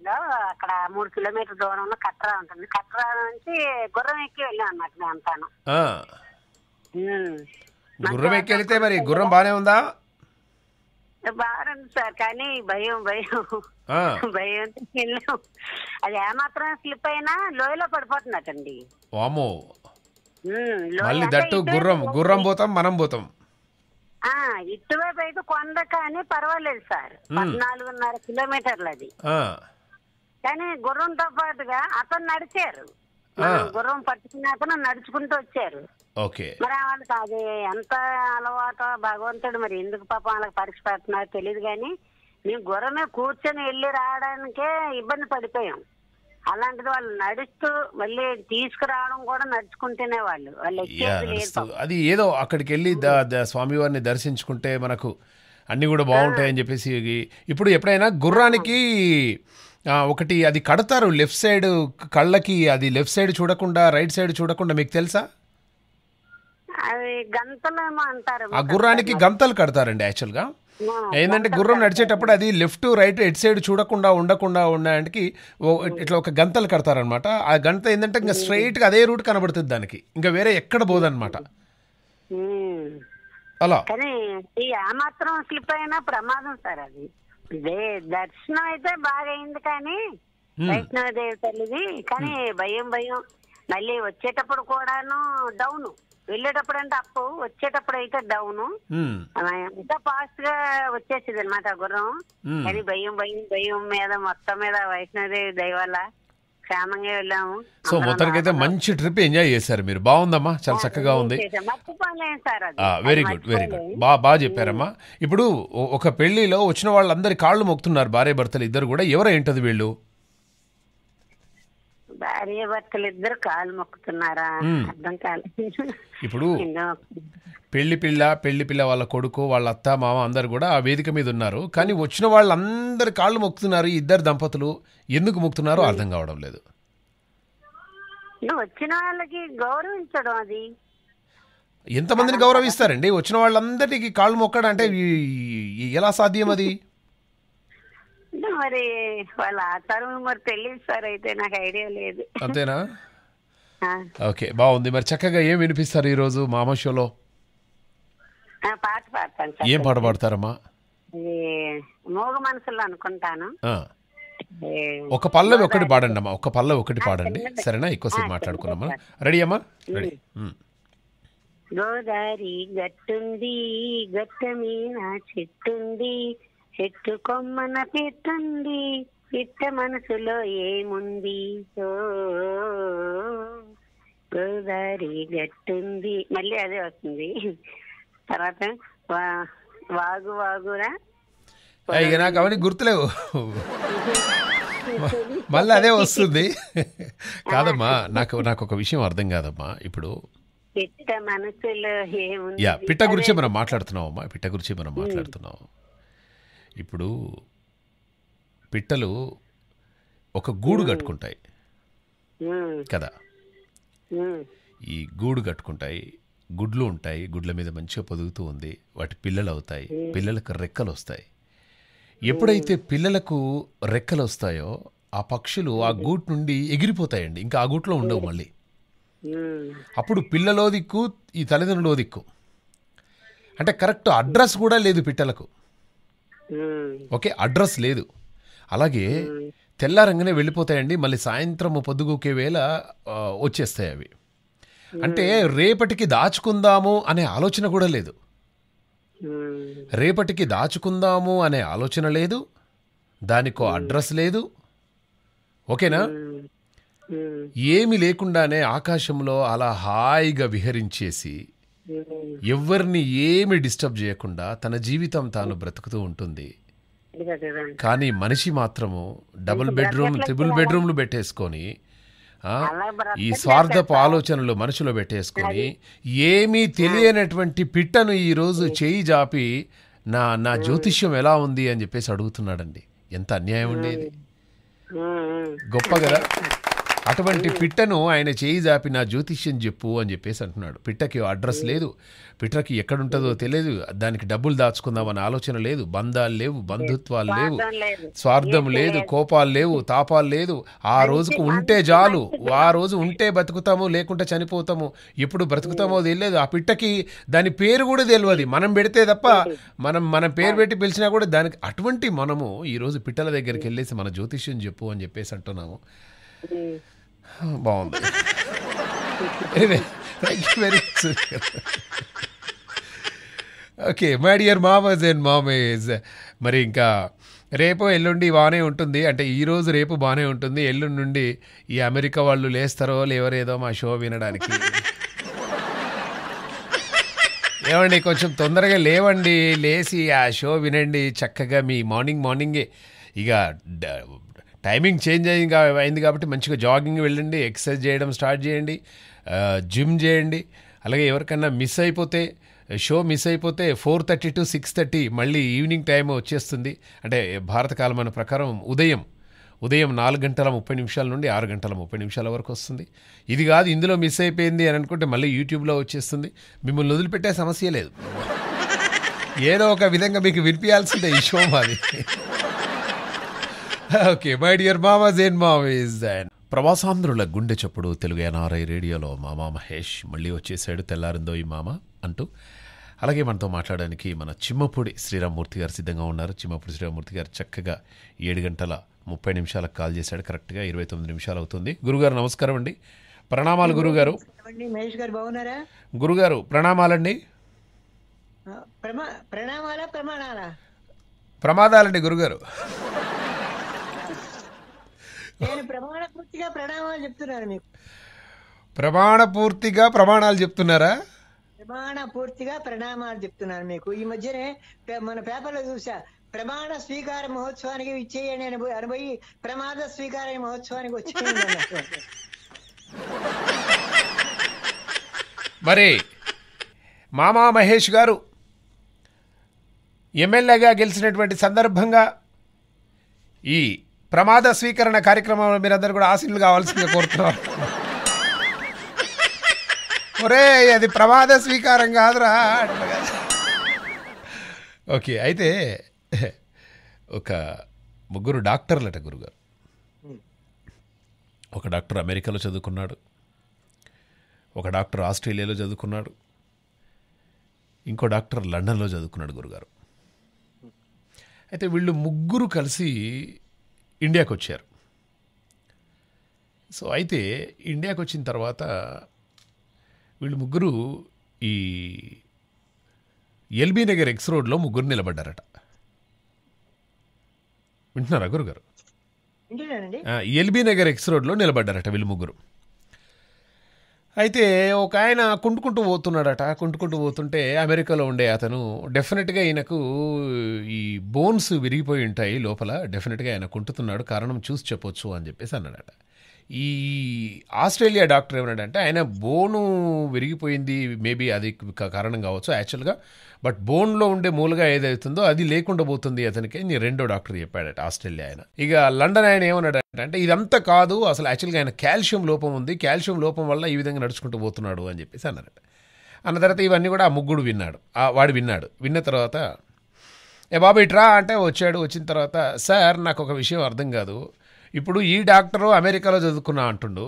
లో అక్కడ మూడు కిలోమీటర్ దూరంలో కట్రా ఉంటుంది కట్రా నుంచి గుర్రం ఎక్కి వెళ్ళాం అన్నమాట మేము అంతాను గుర్రం ఎక్కి వెళితే మరి గుర్రం బానే ఉందా బాగుంది సార్ కానీ భయం భయం భయం వెళ్ళాం అది ఏమాత్రం స్లిప్ అయినా లోయలో పడిపోతున్నట్టండి వామో మళ్ళీ దట్టు గుర్రం గుర్రం పోతాం మనం పోతాం ఇటువైపు అయితే కొండ కానీ పర్వాలేదు సార్ పద్నాలుగున్నర కిలోమీటర్లు అది కానీ గుర్రంతో పాటుగా అతను నడిచారు గుర్రం పట్టుకున్న అతను నడుచుకుంటూ వచ్చారు మరి వాళ్ళకి అది ఎంత అలవాటు భగవంతుడు మరి ఎందుకు పాపం వాళ్ళకి పరీక్ష పెడుతున్నారో తెలియదు కానీ మేము గుర్రమే కూర్చొని వెళ్ళి రావడానికే ఇబ్బంది పడిపోయాం అలాంటిది వాళ్ళు నడుస్తూ మళ్ళీ తీసుకురావడం కూడా నడుచుకుంటేనే వాళ్ళు వాళ్ళు అది ఏదో అక్కడికి వెళ్ళి స్వామివారిని దర్శించుకుంటే మనకు అన్నీ కూడా బాగుంటాయని చెప్పేసి ఇప్పుడు ఎప్పుడైనా గుర్రానికి ఒకటి అది కడతారు లెఫ్ట్ సైడ్ కళ్ళకి అది లెఫ్ట్ సైడ్ చూడకుండా రైట్ సైడ్ చూడకుండా మీకు తెలుసా అది గంతలు అంటారు ఆ గుర్రానికి గంతలు కడతారండి యాక్చువల్గా ఏంటంటే గుర్రం నడిచేటప్పుడు అది లెఫ్ట్ రైట్ ఎట్ సైడ్ చూడకుండా ఉండకుండా ఉండడానికి ఇట్లా ఒక గంతలు కడతారనమాట ఆ గంత ఏంటంటే ఇంకా స్ట్రైట్ గా అదే రూట్ కనబడుతుంది దానికి ఇంకా వేరే ఎక్కడ పోదనమాట అలా కానీ ఆ మాత్రం స్లిప్ అయినా ప్రమాదం సార్ అది దర్శనం అయితే బాగా అయింది కానీ వైష్ణవదేవి తల్లిది కానీ భయం భయం మళ్ళీ వచ్చేటప్పుడు కూడాను డౌను వెళ్ళేటప్పుడు అంటే అప్పు వచ్చేటప్పుడు అయితే డౌన్ అంతా ఫాస్ట్ గా వచ్చేసింది అనమాట గుర్రం కానీ భయం భయం భయం మీద మొత్తం మీద వైష్ణోదేవి దైవాల క్షేమంగా వెళ్ళాము సో మొత్తానికి అయితే మంచి ట్రిప్ ఎంజాయ్ చేశారు మీరు బాగుందమ్మా చాలా చక్కగా ఉంది వెరీ గుడ్ వెరీ గుడ్ బా బాగా చెప్పారమ్మా ఇప్పుడు ఒక పెళ్లిలో వచ్చిన వాళ్ళందరి కాళ్ళు మొక్కుతున్నారు భార్య భర్తలు ఇద్దరు కూడా ఎవరు ఏంటది వీళ్ళు భార్య భర్తలు ఇద్దరు కాలు మొక్కుతున్నారా అర్థం కాలేదు ఇప్పుడు పెళ్లి పిల్ల పెళ్లి పిల్ల వాళ్ళ కొడుకు వాళ్ళ అత్త మామ అందరు కూడా ఆ వేదిక మీద ఉన్నారు కానీ వచ్చిన వాళ్ళందరు కాళ్ళు మొక్కుతున్నారు ఇద్దరు దంపతులు ఎందుకు మొక్కుతున్నారో అర్థం కావడం లేదు వచ్చిన వాళ్ళకి గౌరవించడం అది ఎంతమందిని గౌరవిస్తారండి వచ్చిన వాళ్ళందరికీ కాళ్ళు మొక్కడం అంటే ఎలా సాధ్యం అది అంటే మరి వాళ్ళ ఆచారం మరి తెలియదు సార్ అయితే నాకు ఐడియా లేదు అంతేనా ఓకే బాగుంది మరి చక్కగా ఏం వినిపిస్తారు ఈ రోజు మామ షోలో పాట పాడతాను ఏం పాట పాడతారమ్మా మోగ మనసులో అనుకుంటాను ఒక పల్లవి ఒకటి పాడండి అమ్మా ఒక పల్లవి ఒకటి పాడండి సరేనా ఎక్కువసేపు మాట్లాడుకున్నామా రెడీ అమ్మా రెడీ గోదావరి గట్టుంది గట్ట మీద చెట్టుంది చెట్టు కొమ్మన పెట్టండి పిట్ట మనసులో ఏముంది గోదావరి గట్టుంది మళ్ళీ అదే వస్తుంది తర్వాత వాగు వాగురా ఇక నాకు అవన్నీ గుర్తులేవు మళ్ళీ అదే వస్తుంది కాదమ్మా నాకు నాకు ఒక విషయం అర్థం కాదమ్మా ఇప్పుడు పిట్ట మనసులో యా పిట్ట గురించి మనం మాట్లాడుతున్నాం అమ్మా పిట్ట గురించి మనం మాట్లాడుతున్నాం ఇప్పుడు పిట్టలు ఒక గూడు కట్టుకుంటాయి కదా ఈ గూడు కట్టుకుంటాయి గుడ్లు ఉంటాయి గుడ్ల మీద మంచిగా పొదుగుతూ ఉంది వాటి పిల్లలు అవుతాయి పిల్లలకు రెక్కలు వస్తాయి ఎప్పుడైతే పిల్లలకు రెక్కలు వస్తాయో ఆ పక్షులు ఆ గూట్ నుండి ఎగిరిపోతాయండి ఇంకా ఆ గూట్లో ఉండవు మళ్ళీ అప్పుడు పిల్లలో దిక్కు ఈ తల్లిదండ్రులో దిక్కు అంటే కరెక్ట్ అడ్రస్ కూడా లేదు పిట్టలకు ఓకే అడ్రస్ లేదు అలాగే తెల్లారంగానే వెళ్ళిపోతాయండి మళ్ళీ సాయంత్రం పొద్దుగుకే వేళ వచ్చేస్తాయి అవి అంటే రేపటికి దాచుకుందాము అనే ఆలోచన కూడా లేదు రేపటికి దాచుకుందాము అనే ఆలోచన లేదు దానికో అడ్రస్ లేదు ఓకేనా ఏమి లేకుండానే ఆకాశంలో అలా హాయిగా విహరించేసి ఎవరిని ఏమి డిస్టర్బ్ చేయకుండా తన జీవితం తాను బ్రతుకుతూ ఉంటుంది కానీ మనిషి మాత్రము డబుల్ బెడ్రూమ్ త్రిబుల్ బెడ్రూమ్లు పెట్టేసుకొని ఈ స్వార్థపు ఆలోచనలు మనసులో పెట్టేసుకొని ఏమీ తెలియనటువంటి పిట్టను ఈరోజు చేయి జాపి నా నా జ్యోతిష్యం ఎలా ఉంది అని చెప్పేసి అడుగుతున్నాడండి ఎంత అన్యాయం ఉండేది గొప్ప కదా అటువంటి పిట్టను ఆయన చేయి జాపి నా జ్యోతిష్యం చెప్పు అని చెప్పేసి అంటున్నాడు పిట్టకి అడ్రస్ లేదు పిట్టకి ఎక్కడుంటుందో తెలియదు దానికి డబ్బులు దాచుకుందామని ఆలోచన లేదు బంధాలు లేవు బంధుత్వాలు లేవు స్వార్థం లేదు కోపాలు లేవు తాపాలు లేదు ఆ రోజుకు ఉంటే చాలు ఆ రోజు ఉంటే బతుకుతాము లేకుంటే చనిపోతాము ఎప్పుడు బ్రతుకుతామో తెలియదు ఆ పిట్టకి దాని పేరు కూడా తెలియదు మనం పెడితే తప్ప మనం మన పేరు పెట్టి పిలిచినా కూడా దానికి అటువంటి మనము ఈరోజు పిట్టల దగ్గరికి వెళ్ళేసి మన జ్యోతిష్యం చెప్పు అని చెప్పేసి అంటున్నాము బాగుంది thank you very okay my dear మామస్ అండ్ మామేజ్ మరి ఇంకా రేపు ఎల్లుండి బాగానే ఉంటుంది అంటే ఈరోజు రేపు బాగానే ఉంటుంది ఎల్లుండి నుండి ఈ అమెరికా వాళ్ళు లేస్తారో లేవరేదో మా షో వినడానికి ఏమండి కొంచెం తొందరగా లేవండి లేచి ఆ షో వినండి చక్కగా మీ మార్నింగ్ మార్నింగే ఇక టైమింగ్ చేంజ్ అయింది అయింది కాబట్టి మంచిగా జాగింగ్ వెళ్ళండి ఎక్సర్సైజ్ చేయడం స్టార్ట్ చేయండి జిమ్ చేయండి అలాగే ఎవరికన్నా మిస్ అయిపోతే షో మిస్ అయిపోతే four thirty to six thirty మళ్ళీ ఈవినింగ్ టైం వచ్చేస్తుంది అంటే భారత కాలమైన ప్రకారం ఉదయం ఉదయం నాలుగు గంటల ముప్పై నిమిషాల నుండి ఆరు గంటల ముప్పై నిమిషాల వరకు వస్తుంది ఇది కాదు ఇందులో మిస్ అయిపోయింది అని అనుకుంటే మళ్ళీ యూట్యూబ్లో వచ్చేస్తుంది మిమ్మల్ని వదిలిపెట్టే సమస్య లేదు ఏదో ఒక విధంగా మీకు వినిపించాల్సిందే ఈ షో మాది ఓకే మై డియర్ మామాస్ అండ్ మామీస్ అండ్ ప్రవాసాంధ్రుల గుండె చప్పుడు తెలుగు ఎన్ఆర్ఐ రేడియోలో మామా మహేష్ మళ్ళీ వచ్చేసాడు తెల్లారిందో ఈ మామ అంటూ అలాగే మనతో మాట్లాడడానికి మన చిమ్మపూడి శ్రీరామ్మూర్తి గారు సిద్ధంగా ఉన్నారు చిమ్మపూడి శ్రీరామ్మూర్తి గారు చక్కగా ఏడు గంటల ముప్పై నిమిషాలకు కాల్ చేశాడు కరెక్ట్గా ఇరవై తొమ్మిది నిమిషాలు అవుతుంది గురుగారు నమస్కారం అండి ప్రణామాలు గురుగారు గురుగారు ప్రణామాలండి ప్రమాదాలండి గురుగారు నేను ప్రమాణపూర్తిగా ప్రణామాలు మీకు ప్రమాణాలు చెప్తున్నారా ప్రమాణ పూర్తిగా ప్రణామాలు చెప్తున్నాను మీకు ఈ మధ్యనే మన పేపర్లో చూసా ప్రమాణ స్వీకార మహోత్సవానికి ఇచ్చేయని అనుభవి ప్రమాద స్వీకార మహోత్సవానికి వచ్చేయండి మరి మామా మహేష్ గారు ఎమ్మెల్యేగా గెలిచినటువంటి సందర్భంగా ఈ ప్రమాద స్వీకరణ కార్యక్రమంలో మీరందరూ కూడా ఆశీలు కావాల్సిందిగా కోరుతున్నాం ఒరే అది ప్రమాద స్వీకారం కాదురా ఓకే అయితే ఒక ముగ్గురు డాక్టర్లట గురుగారు ఒక డాక్టర్ అమెరికాలో చదువుకున్నాడు ఒక డాక్టర్ ఆస్ట్రేలియాలో చదువుకున్నాడు ఇంకో డాక్టర్ లండన్లో చదువుకున్నాడు గురుగారు అయితే వీళ్ళు ముగ్గురు కలిసి ఇండియాకు వచ్చారు సో అయితే ఇండియాకు వచ్చిన తర్వాత వీళ్ళు ముగ్గురు ఈ ఎల్బీ నగర్ ఎక్స్ రోడ్లో ముగ్గురు నిలబడ్డారట వింటున్నారా గురుగారు ఎల్బీ నగర్ ఎక్స్ రోడ్లో నిలబడ్డారట వీళ్ళు ముగ్గురు అయితే ఒక ఆయన కుంటుకుంటూ పోతున్నాడట కుంటుకుంటూ పోతుంటే అమెరికాలో ఉండే అతను డెఫినెట్గా ఈయనకు ఈ బోన్స్ విరిగిపోయి ఉంటాయి లోపల డెఫినెట్గా ఆయన కుంటుతున్నాడు కారణం చూసి చెప్పొచ్చు అని చెప్పేసి అన్నాడట ఈ ఆస్ట్రేలియా డాక్టర్ ఏమన్నాడంటే ఆయన బోను విరిగిపోయింది మేబీ అది కారణం కావచ్చు యాక్చువల్గా బట్ బోన్లో ఉండే మూలగా ఏదైతుందో అది లేకుండా పోతుంది అతనికి నేను రెండో డాక్టర్ చెప్పాడట ఆస్ట్రేలియా ఆయన ఇక లండన్ ఆయన ఏమన్నాడు అంటే ఇదంతా కాదు అసలు యాక్చువల్గా ఆయన కాల్షియం లోపం ఉంది కాల్షియం లోపం వల్ల ఈ విధంగా నడుచుకుంటూ పోతున్నాడు అని చెప్పేసి అన్నారట అన్న తర్వాత ఇవన్నీ కూడా ఆ ముగ్గుడు విన్నాడు వాడు విన్నాడు విన్న తర్వాత ఏ బాబు ఇట్రా అంటే వచ్చాడు వచ్చిన తర్వాత సార్ నాకు ఒక విషయం అర్థం కాదు ఇప్పుడు ఈ డాక్టరు అమెరికాలో చదువుకున్నా అంటుండు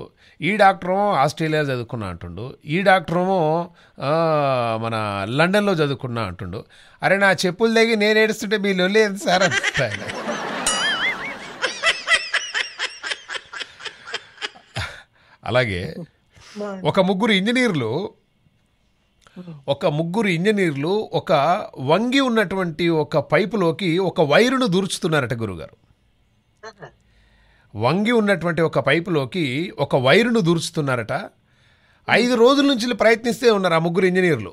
ఈ డాక్టర్ ఆస్ట్రేలియాలో చదువుకున్నా అంటుండు ఈ డాక్టరేమో మన లండన్లో చదువుకున్నా అంటుండు అరే నా చెప్పులు దిగి నేను ఏడుస్తుంటే మీ లొల్లి ఏంటి సార్ అంటాయన అలాగే ఒక ముగ్గురు ఇంజనీర్లు ఒక ముగ్గురు ఇంజనీర్లు ఒక వంగి ఉన్నటువంటి ఒక పైపులోకి ఒక వైరును దూర్చుతున్నారట గురుగారు వంగి ఉన్నటువంటి ఒక పైపులోకి ఒక వైరును దూరుస్తున్నారట ఐదు రోజుల నుంచి ప్రయత్నిస్తే ఉన్నారు ఆ ముగ్గురు ఇంజనీర్లు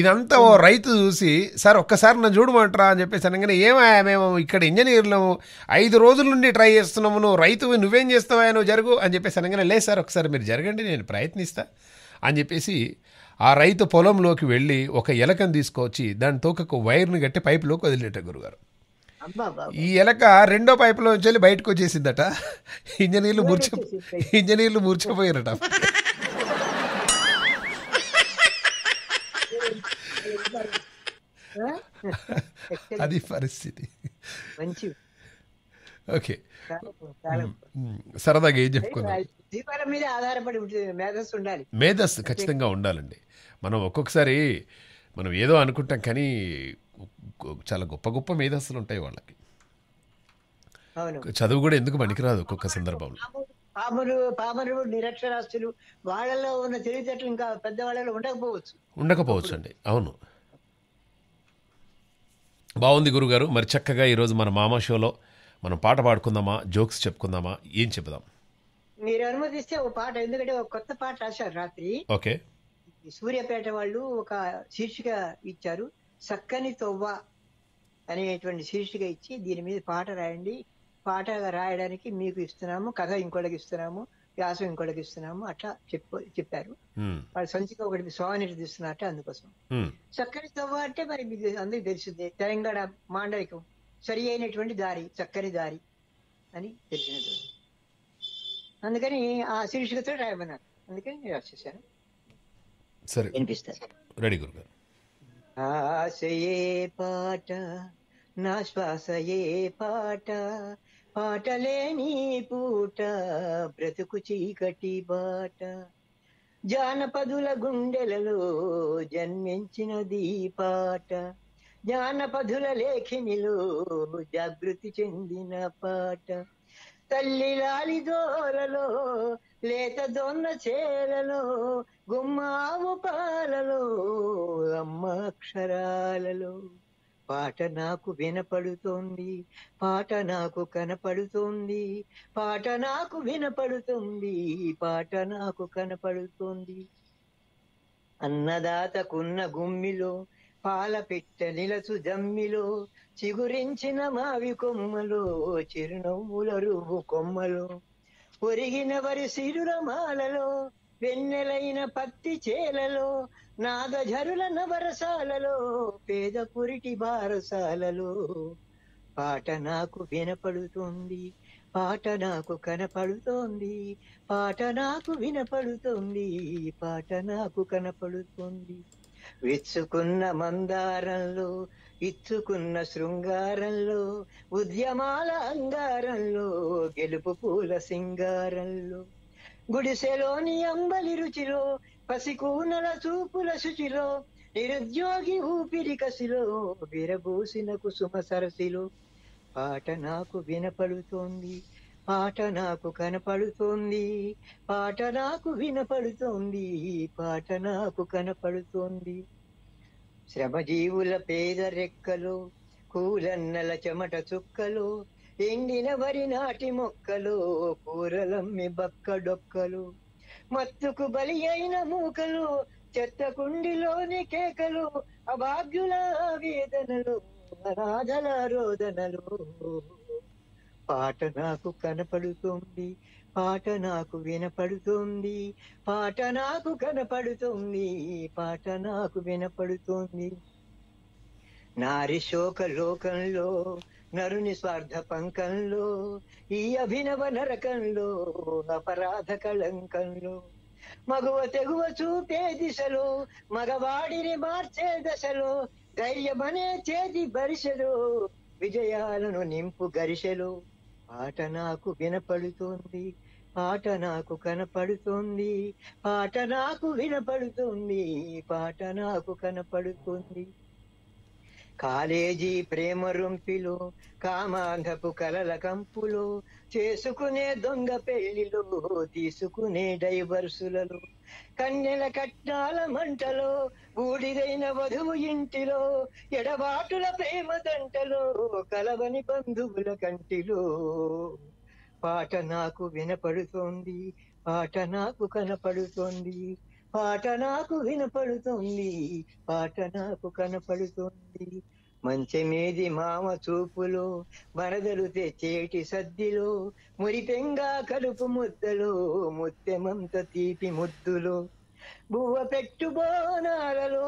ఇదంతా ఓ రైతు చూసి సార్ ఒక్కసారి నన్ను చూడమంటారా అని చెప్పేసి అనగానే ఏమయా మేము ఇక్కడ ఇంజనీర్లు ఐదు రోజుల నుండి ట్రై చేస్తున్నాము నువ్వు రైతు నువ్వేం చేస్తావా నువ్వు జరుగు అని చెప్పేసి అనగానే లేదు సార్ ఒకసారి మీరు జరగండి నేను ప్రయత్నిస్తా అని చెప్పేసి ఆ రైతు పొలంలోకి వెళ్ళి ఒక ఎలకను తీసుకొచ్చి దాని తోకకు వైర్ని కట్టి పైపులోకి వదిలేట గురుగారు ఈ ఎలక రెండో పైపులో నుంచి బయటకు వచ్చేసిందట ఇంజనీర్లు మూర్చి ఇంజనీర్లు మూర్చపోయారట అది పరిస్థితి ఓకే సరదాగా ఏం చెప్పుకోండి మేధస్సు ఖచ్చితంగా ఉండాలండి మనం ఒక్కొక్కసారి మనం ఏదో అనుకుంటాం కానీ చాలా గొప్ప గొప్ప మేధస్సులు ఉంటాయి వాళ్ళకి చదువు కూడా ఎందుకు పనికిరాదు ఒక్కొక్క సందర్భంలో పాములు పాములు నిరక్షరాస్తులు వాళ్ళలో ఉన్న తెలివితేటలు ఇంకా పెద్ద వాళ్ళలో ఉండకపోవచ్చు ఉండకపోవచ్చు అండి అవును బాగుంది గురుగారు మరి చక్కగా ఈరోజు మన మామ షోలో మనం పాట పాడుకుందామా జోక్స్ చెప్పుకుందామా ఏం చెప్దాం మీరు అనుమతిస్తే ఒక పాట ఎందుకంటే ఒక కొత్త పాట రాశారు రాత్రి ఓకే సూర్యపేట వాళ్ళు ఒక శీర్షిక ఇచ్చారు చక్కని తొవ్వ అనేటువంటి శీర్షిక ఇచ్చి దీని మీద పాట రాయండి పాట రాయడానికి మీకు ఇస్తున్నాము కథ ఇంకోటికి ఇస్తున్నాము వ్యాసం ఇంకోటికి ఇస్తున్నాము అట్లా చెప్పు చెప్పారు వాళ్ళు సంచిక ఒకటి స్వానిటి ఇస్తున్నారట అందుకోసం చక్కని తొవ్వ అంటే మరి మీకు అందరికి తెలిసిందే తెలంగాణ మాండలికం సరి అయినటువంటి దారి చక్కని దారి అని తెలిసినది అందుకని ఆ శీర్షికతో రాయమన్నారు అందుకని నేను రాసేసాను సరే వినిపిస్తాను రెడీ గురుగారు ఆశయే పాట నా శ్వాసయే పాట పాటలేని పూట బ్రతుకు చీకటి బాట జానపదుల గుండెలలో జన్మించిన పాట జానపదుల లేఖినిలో జాగృతి చెందిన పాట తల్లి లాలి దోరలో లేత దొన్న చేలలో గుమ్మావు పాలలో అమ్మ అక్షరాలలో పాట నాకు వినపడుతోంది పాట నాకు కనపడుతోంది పాట నాకు వినపడుతుంది పాట నాకు కనపడుతోంది అన్నదాతకున్న గుమ్మిలో పాలపిట్ట నిలసు జమ్మిలో చిగురించిన మావి కొమ్మలు చిరునవ్వుల రువు కొమ్మలు ఒరిగిన వరి సిరురమాలలో వెన్నెలైన పత్తి చేలలో నాగజరుల నవరసాలలో పేద పురిటి బారసాలలో పాట నాకు వినపడుతోంది పాట నాకు కనపడుతోంది పాట నాకు వినపడుతోంది పాట నాకు కనపడుతోంది విచ్చుకున్న మందారంలో ఇచ్చుకున్న శృంగారంలో ఉద్యమాల అంగారంలో గెలుపు పూల సింగారంలో గుడిసెలోని అంబలి రుచిలో పసికూనల చూపుల శుచిలో నిరుద్యోగి ఊపిరి కసిలో విరబూసిన కుసుమ సరసిలో పాట నాకు వినపడుతోంది పాట నాకు కనపడుతోంది పాట నాకు వినపడుతోంది పాట నాకు కనపడుతోంది శ్రమజీవుల పేద రెక్కలు కూలన్నల చెమట చుక్కలు ఎండిన వరి నాటి మొక్కలు కూరలమ్మి బక్కడొక్కలు మత్తుకు బలి అయిన మూకలు చెత్త కుండిలోని కేకలు అభాగ్యుల వేదనలు రాధల రోదనలు పాట నాకు కనపడుతుంది పాట నాకు వినపడుతుంది పాట నాకు కనపడుతుంది పాట నాకు వినపడుతుంది నారి శోక లోకంలో నరుని స్వార్థ పంకంలో ఈ అభినవ నరకంలో అపరాధ కళంకంలో మగువ తెగువ చూపే దిశలో మగవాడిని మార్చే దశలో ధైర్యమనే చేతి బరిశలో విజయాలను నింపు గరిశలో పాట నాకు వినపడుతోంది పాట నాకు కనపడుతుంది పాట నాకు వినపడుతుంది పాట నాకు కనపడుతుంది కాలేజీ ప్రేమ రొంపిలో కామాంధపు కలల కంపులో చేసుకునే దొంగ పెళ్లిలో తీసుకునే డైవర్సులలో కన్నెల కట్నాల మంటలో ఊడిదైన వధువు ఇంటిలో ఎడబాటుల ప్రేమ దంటలో కలవని బంధువుల కంటిలో పాట నాకు వినపడుతోంది పాట నాకు కనపడుతోంది పాట నాకు వినపడుతోంది పాట నాకు కనపడుతోంది మీది మామ చూపులు వరదలు తెచ్చేటి సద్దిలో మురిపెంగా కలుపు ముద్దలు ముత్తెమంత తీపి ముద్దులు బువ్వ పెట్టుబోనాలలో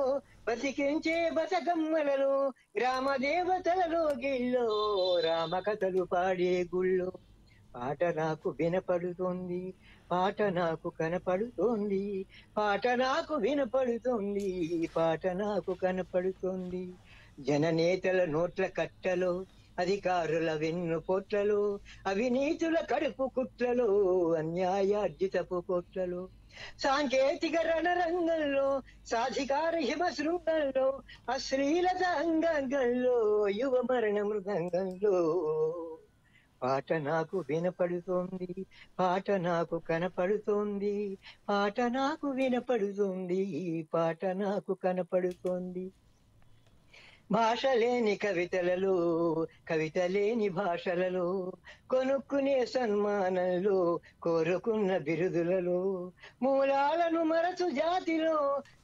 బతికించే బతకమ్మలలో గ్రామ దేవతలలో గిళ్ళు రామ కథలు పాడే గుళ్ళు పాట నాకు వినపడుతోంది పాట నాకు కనపడుతోంది పాట నాకు వినపడుతోంది పాట నాకు కనపడుతోంది జననేతల నోట్ల కట్టలు అధికారుల వెన్ను పొట్లలు అవినీతుల కడుపు కుట్లలు అన్యాయార్జితపు కోట్లలు సాంకేతిక రణరంగంలో సాధికార హిమ శృంగంలో అశ్లీలత అంగంలో యువ మరణ మృదంగంలో పాట నాకు వినపడుతోంది పాట నాకు కనపడుతోంది పాట నాకు వినపడుతోంది పాట నాకు కనపడుతోంది భాష లేని కవితలలో కవిత లేని భాషలలో కొనుక్కునే సన్మానంలో కోరుకున్న బిరుదులలో మూలాలను మరచు జాతిలో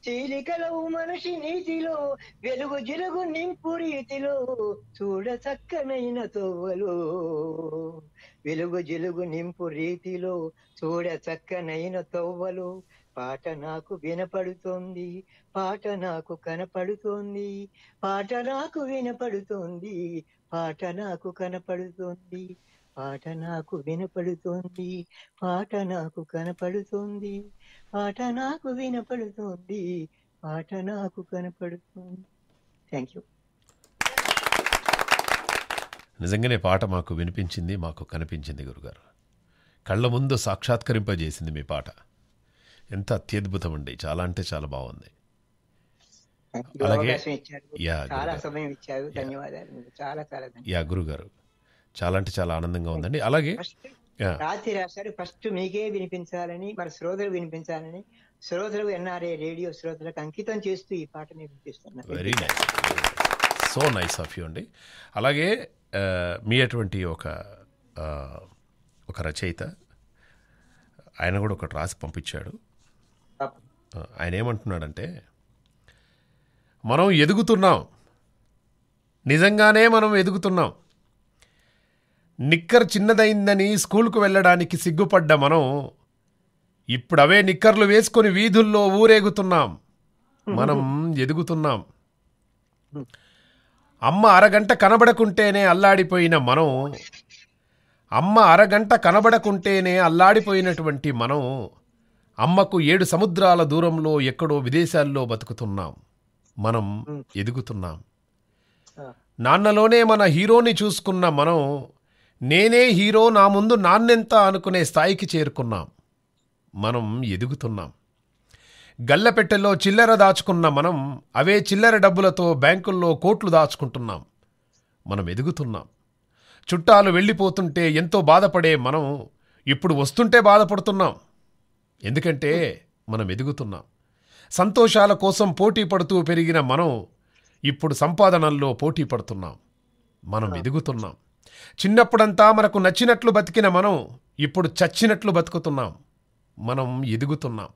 చీలికలవు మనిషి నీతిలో వెలుగు జిలుగు నింపు రీతిలో చూడ చక్కనైన తొవ్వలు వెలుగు జిలుగు నింపు రీతిలో చూడ చక్కనైన తొవ్వలు పాట నాకు వినపడుతోంది పాట నాకు కనపడుతోంది పాట నాకు వినపడుతోంది పాట నాకు కనపడుతోంది పాట నాకు వినపడుతోంది పాట నాకు కనపడుతోంది పాట నాకు వినపడుతోంది పాట నాకు కనపడుతోంది థ్యాంక్ యూ నిజంగానే పాట మాకు వినిపించింది మాకు కనిపించింది గురుగారు కళ్ళ ముందు సాక్షాత్కరింపజేసింది మీ పాట ఎంత అత్యద్భుతం అండి చాలా అంటే చాలా బాగుంది అలాగే యా గురుగారు చాలా అంటే చాలా ఆనందంగా ఉందండి అలాగే రాత్రి రాశారు ఫస్ట్ మీకే వినిపించాలని మన శ్రోతలు వినిపించాలని శ్రోతలు ఎన్ఆర్ఏ రేడియో శ్రోతలకు అంకితం చేస్తూ ఈ పాటని వినిపిస్తున్నారు very nice so nice of you అండి అలాగే మీ అటువంటి ఒక ఒక రచయిత ఆయన కూడా ఒకటి రాసి పంపించాడు ఆయన ఏమంటున్నాడంటే మనం ఎదుగుతున్నాం నిజంగానే మనం ఎదుగుతున్నాం నిక్కర్ చిన్నదైందని స్కూల్కు వెళ్ళడానికి సిగ్గుపడ్డ మనం ఇప్పుడు అవే నిక్కర్లు వేసుకొని వీధుల్లో ఊరేగుతున్నాం మనం ఎదుగుతున్నాం అమ్మ అరగంట కనబడకుంటేనే అల్లాడిపోయిన మనం అమ్మ అరగంట కనబడకుంటేనే అల్లాడిపోయినటువంటి మనం అమ్మకు ఏడు సముద్రాల దూరంలో ఎక్కడో విదేశాల్లో బతుకుతున్నాం మనం ఎదుగుతున్నాం నాన్నలోనే మన హీరోని చూసుకున్న మనం నేనే హీరో నా ముందు నాన్నెంత అనుకునే స్థాయికి చేరుకున్నాం మనం ఎదుగుతున్నాం గల్లపెట్టెలో చిల్లర దాచుకున్న మనం అవే చిల్లర డబ్బులతో బ్యాంకుల్లో కోట్లు దాచుకుంటున్నాం మనం ఎదుగుతున్నాం చుట్టాలు వెళ్ళిపోతుంటే ఎంతో బాధపడే మనం ఇప్పుడు వస్తుంటే బాధపడుతున్నాం ఎందుకంటే మనం ఎదుగుతున్నాం సంతోషాల కోసం పోటీ పడుతూ పెరిగిన మనం ఇప్పుడు సంపాదనల్లో పోటీ పడుతున్నాం మనం ఎదుగుతున్నాం చిన్నప్పుడంతా మనకు నచ్చినట్లు బతికిన మనం ఇప్పుడు చచ్చినట్లు బతుకుతున్నాం మనం ఎదుగుతున్నాం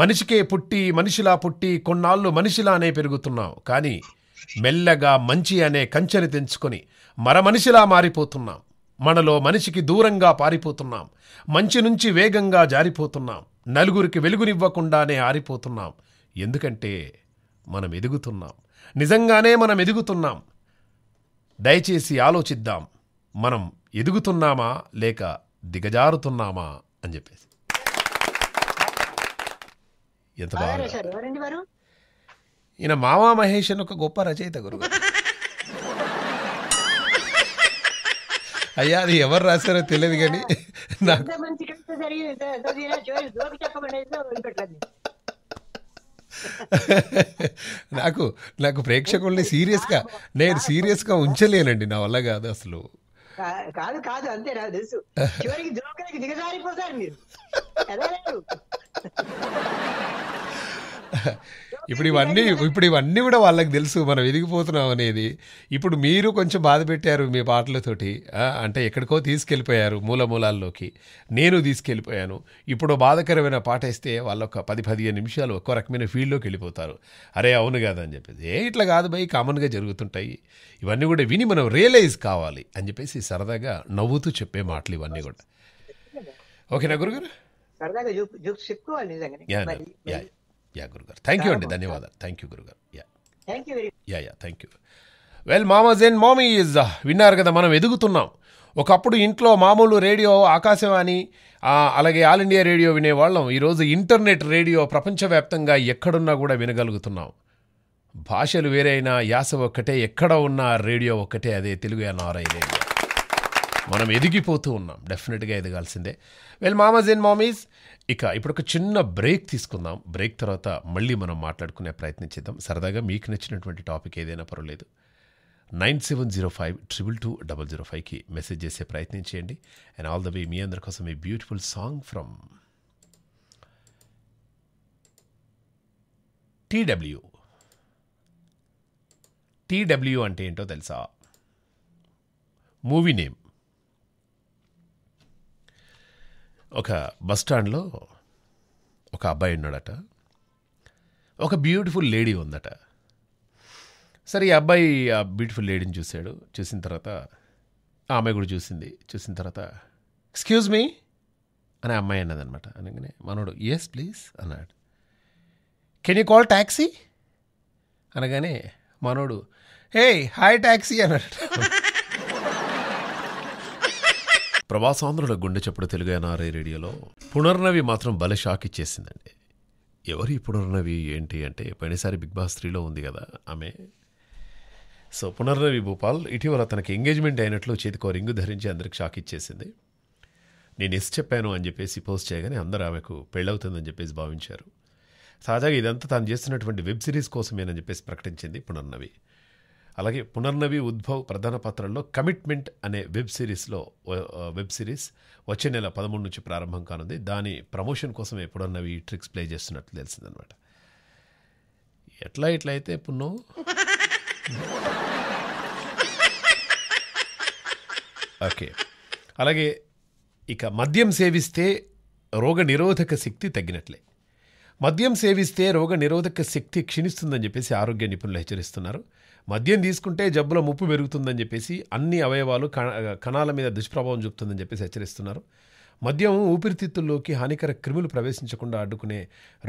మనిషికే పుట్టి మనిషిలా పుట్టి కొన్నాళ్ళు మనిషిలానే పెరుగుతున్నాం కానీ మెల్లగా మంచి అనే కంచెని తెంచుకొని మరమనిషిలా మారిపోతున్నాం మనలో మనిషికి దూరంగా పారిపోతున్నాం మంచి నుంచి వేగంగా జారిపోతున్నాం నలుగురికి వెలుగునివ్వకుండానే ఆరిపోతున్నాం ఎందుకంటే మనం ఎదుగుతున్నాం నిజంగానే మనం ఎదుగుతున్నాం దయచేసి ఆలోచిద్దాం మనం ఎదుగుతున్నామా లేక దిగజారుతున్నామా అని చెప్పేసి ఎంత బాగా ఈయన మావా మహేష్ అని ఒక గొప్ప రచయిత గురుగారు అయ్యా అది ఎవరు రాశారో తెలియదు కానీ నాకు నాకు నాకు ప్రేక్షకుల్ని సీరియస్గా నేను సీరియస్గా ఉంచలేనండి నా వల్ల కాదు అసలు కాదు కాదు అంతే నాకు తెలుసు చివరికి ద్రోకానికి దిగజారిపోతారు మీరు ఎలా ఇప్పుడు ఇవన్నీ ఇప్పుడు ఇవన్నీ కూడా వాళ్ళకి తెలుసు మనం ఎదిగిపోతున్నాం అనేది ఇప్పుడు మీరు కొంచెం బాధ పెట్టారు మీ పాటలతోటి అంటే ఎక్కడికో తీసుకెళ్ళిపోయారు మూల మూలాల్లోకి నేను తీసుకెళ్ళిపోయాను ఇప్పుడు బాధకరమైన పాట వేస్తే వాళ్ళు ఒక పది పదిహేను నిమిషాలు ఒక్కో రకమైన ఫీల్డ్లోకి వెళ్ళిపోతారు అరే అవును కాదని చెప్పేసి ఏ ఇట్లా కాదు భయ్ కామన్గా జరుగుతుంటాయి ఇవన్నీ కూడా విని మనం రియలైజ్ కావాలి అని చెప్పేసి సరదాగా నవ్వుతూ చెప్పే మాటలు ఇవన్నీ కూడా ఓకేనా గురుగారు సరదాగా చెప్పుకోవాలి నిజంగా యా గురుగారు థ్యాంక్ యూ అండి ధన్యవాదాలు థ్యాంక్ యూ గురుగారు yeah yeah yeah thank you well మామస్ అండ్ ఈజ్ విన్నారు కదా మనం ఎదుగుతున్నాం ఒకప్పుడు ఇంట్లో మామూలు రేడియో ఆకాశవాణి అలాగే ఆల్ ఇండియా రేడియో వినేవాళ్ళం ఈరోజు ఇంటర్నెట్ రేడియో ప్రపంచవ్యాప్తంగా ఎక్కడున్నా కూడా వినగలుగుతున్నాం భాషలు వేరైనా యాస ఒక్కటే ఎక్కడ ఉన్నా రేడియో ఒక్కటే అదే తెలుగు ఎన్ఆర్ఐ రేడియో మనం ఎదిగిపోతూ ఉన్నాం డెఫినెట్గా ఎదగాల్సిందే వెల్ మామస్ అండ్ మామీస్ ఇక ఇప్పుడు ఒక చిన్న బ్రేక్ తీసుకుందాం బ్రేక్ తర్వాత మళ్ళీ మనం మాట్లాడుకునే ప్రయత్నం చేద్దాం సరదాగా మీకు నచ్చినటువంటి టాపిక్ ఏదైనా పర్వాలేదు nine seven zero five triple two double zero ఫైవ్కి మెసేజ్ చేసే ప్రయత్నం చేయండి అండ్ ఆల్ ద వే మీ అందరి కోసం ఈ beautiful song from TW TW అంటే ఏంటో తెలుసా మూవీ నేమ్ ఒక బస్టాండ్లో ఒక అబ్బాయి ఉన్నాడట ఒక బ్యూటిఫుల్ లేడీ ఉందట సరే ఈ అబ్బాయి ఆ బ్యూటిఫుల్ లేడీని చూశాడు చూసిన తర్వాత ఆ అమ్మాయి కూడా చూసింది చూసిన తర్వాత ఎక్స్క్యూజ్ మీ అని అమ్మాయి అన్నదనమాట అనగానే మనోడు ఎస్ ప్లీజ్ అన్నాడు కెన్ యూ కాల్ ట్యాక్సీ అనగానే మనోడు హే హాయ్ ట్యాక్సీ అన్నాడు ప్రవాసాంధ్రుల గుండె చప్పుడు తెలుగు ఎన్ఆర్ఐ రేడియోలో పునర్నవి మాత్రం బల షాక్ ఇచ్చేసిందండి ఎవరు ఈ పునర్నవి ఏంటి అంటే పోయినసారి బిగ్ బాస్ త్రీలో ఉంది కదా ఆమె సో పునర్నవి భూపాల్ ఇటీవల తనకి ఎంగేజ్మెంట్ అయినట్లు చేతికో రింగు ధరించి అందరికి షాక్ ఇచ్చేసింది నేను ఎస్ చెప్పాను అని చెప్పేసి పోస్ట్ చేయగానే అందరూ ఆమెకు పెళ్ళవుతుందని చెప్పేసి భావించారు తాజాగా ఇదంతా తాను చేస్తున్నటువంటి వెబ్ సిరీస్ కోసమేనని చెప్పేసి ప్రకటించింది పునర్నవి అలాగే పునర్నవి ఉద్భవ్ ప్రధాన పాత్రల్లో కమిట్మెంట్ అనే వెబ్ సిరీస్లో వెబ్ సిరీస్ వచ్చే నెల పదమూడు నుంచి ప్రారంభం కానుంది దాని ప్రమోషన్ కోసమే పునర్నవి ట్రిక్స్ ప్లే చేస్తున్నట్లు తెలిసిందనమాట ఎట్లా ఎట్లయితే పున్నో ఓకే అలాగే ఇక మద్యం సేవిస్తే రోగ నిరోధక శక్తి తగ్గినట్లే మద్యం సేవిస్తే రోగ నిరోధక శక్తి క్షీణిస్తుందని చెప్పేసి ఆరోగ్య నిపుణులు హెచ్చరిస్తున్నారు మద్యం తీసుకుంటే జబ్బుల ముప్పు పెరుగుతుందని చెప్పేసి అన్ని అవయవాలు కణాల మీద దుష్ప్రభావం చూపుతుందని చెప్పేసి హెచ్చరిస్తున్నారు మద్యం ఊపిరితిత్తుల్లోకి హానికర క్రిములు ప్రవేశించకుండా అడ్డుకునే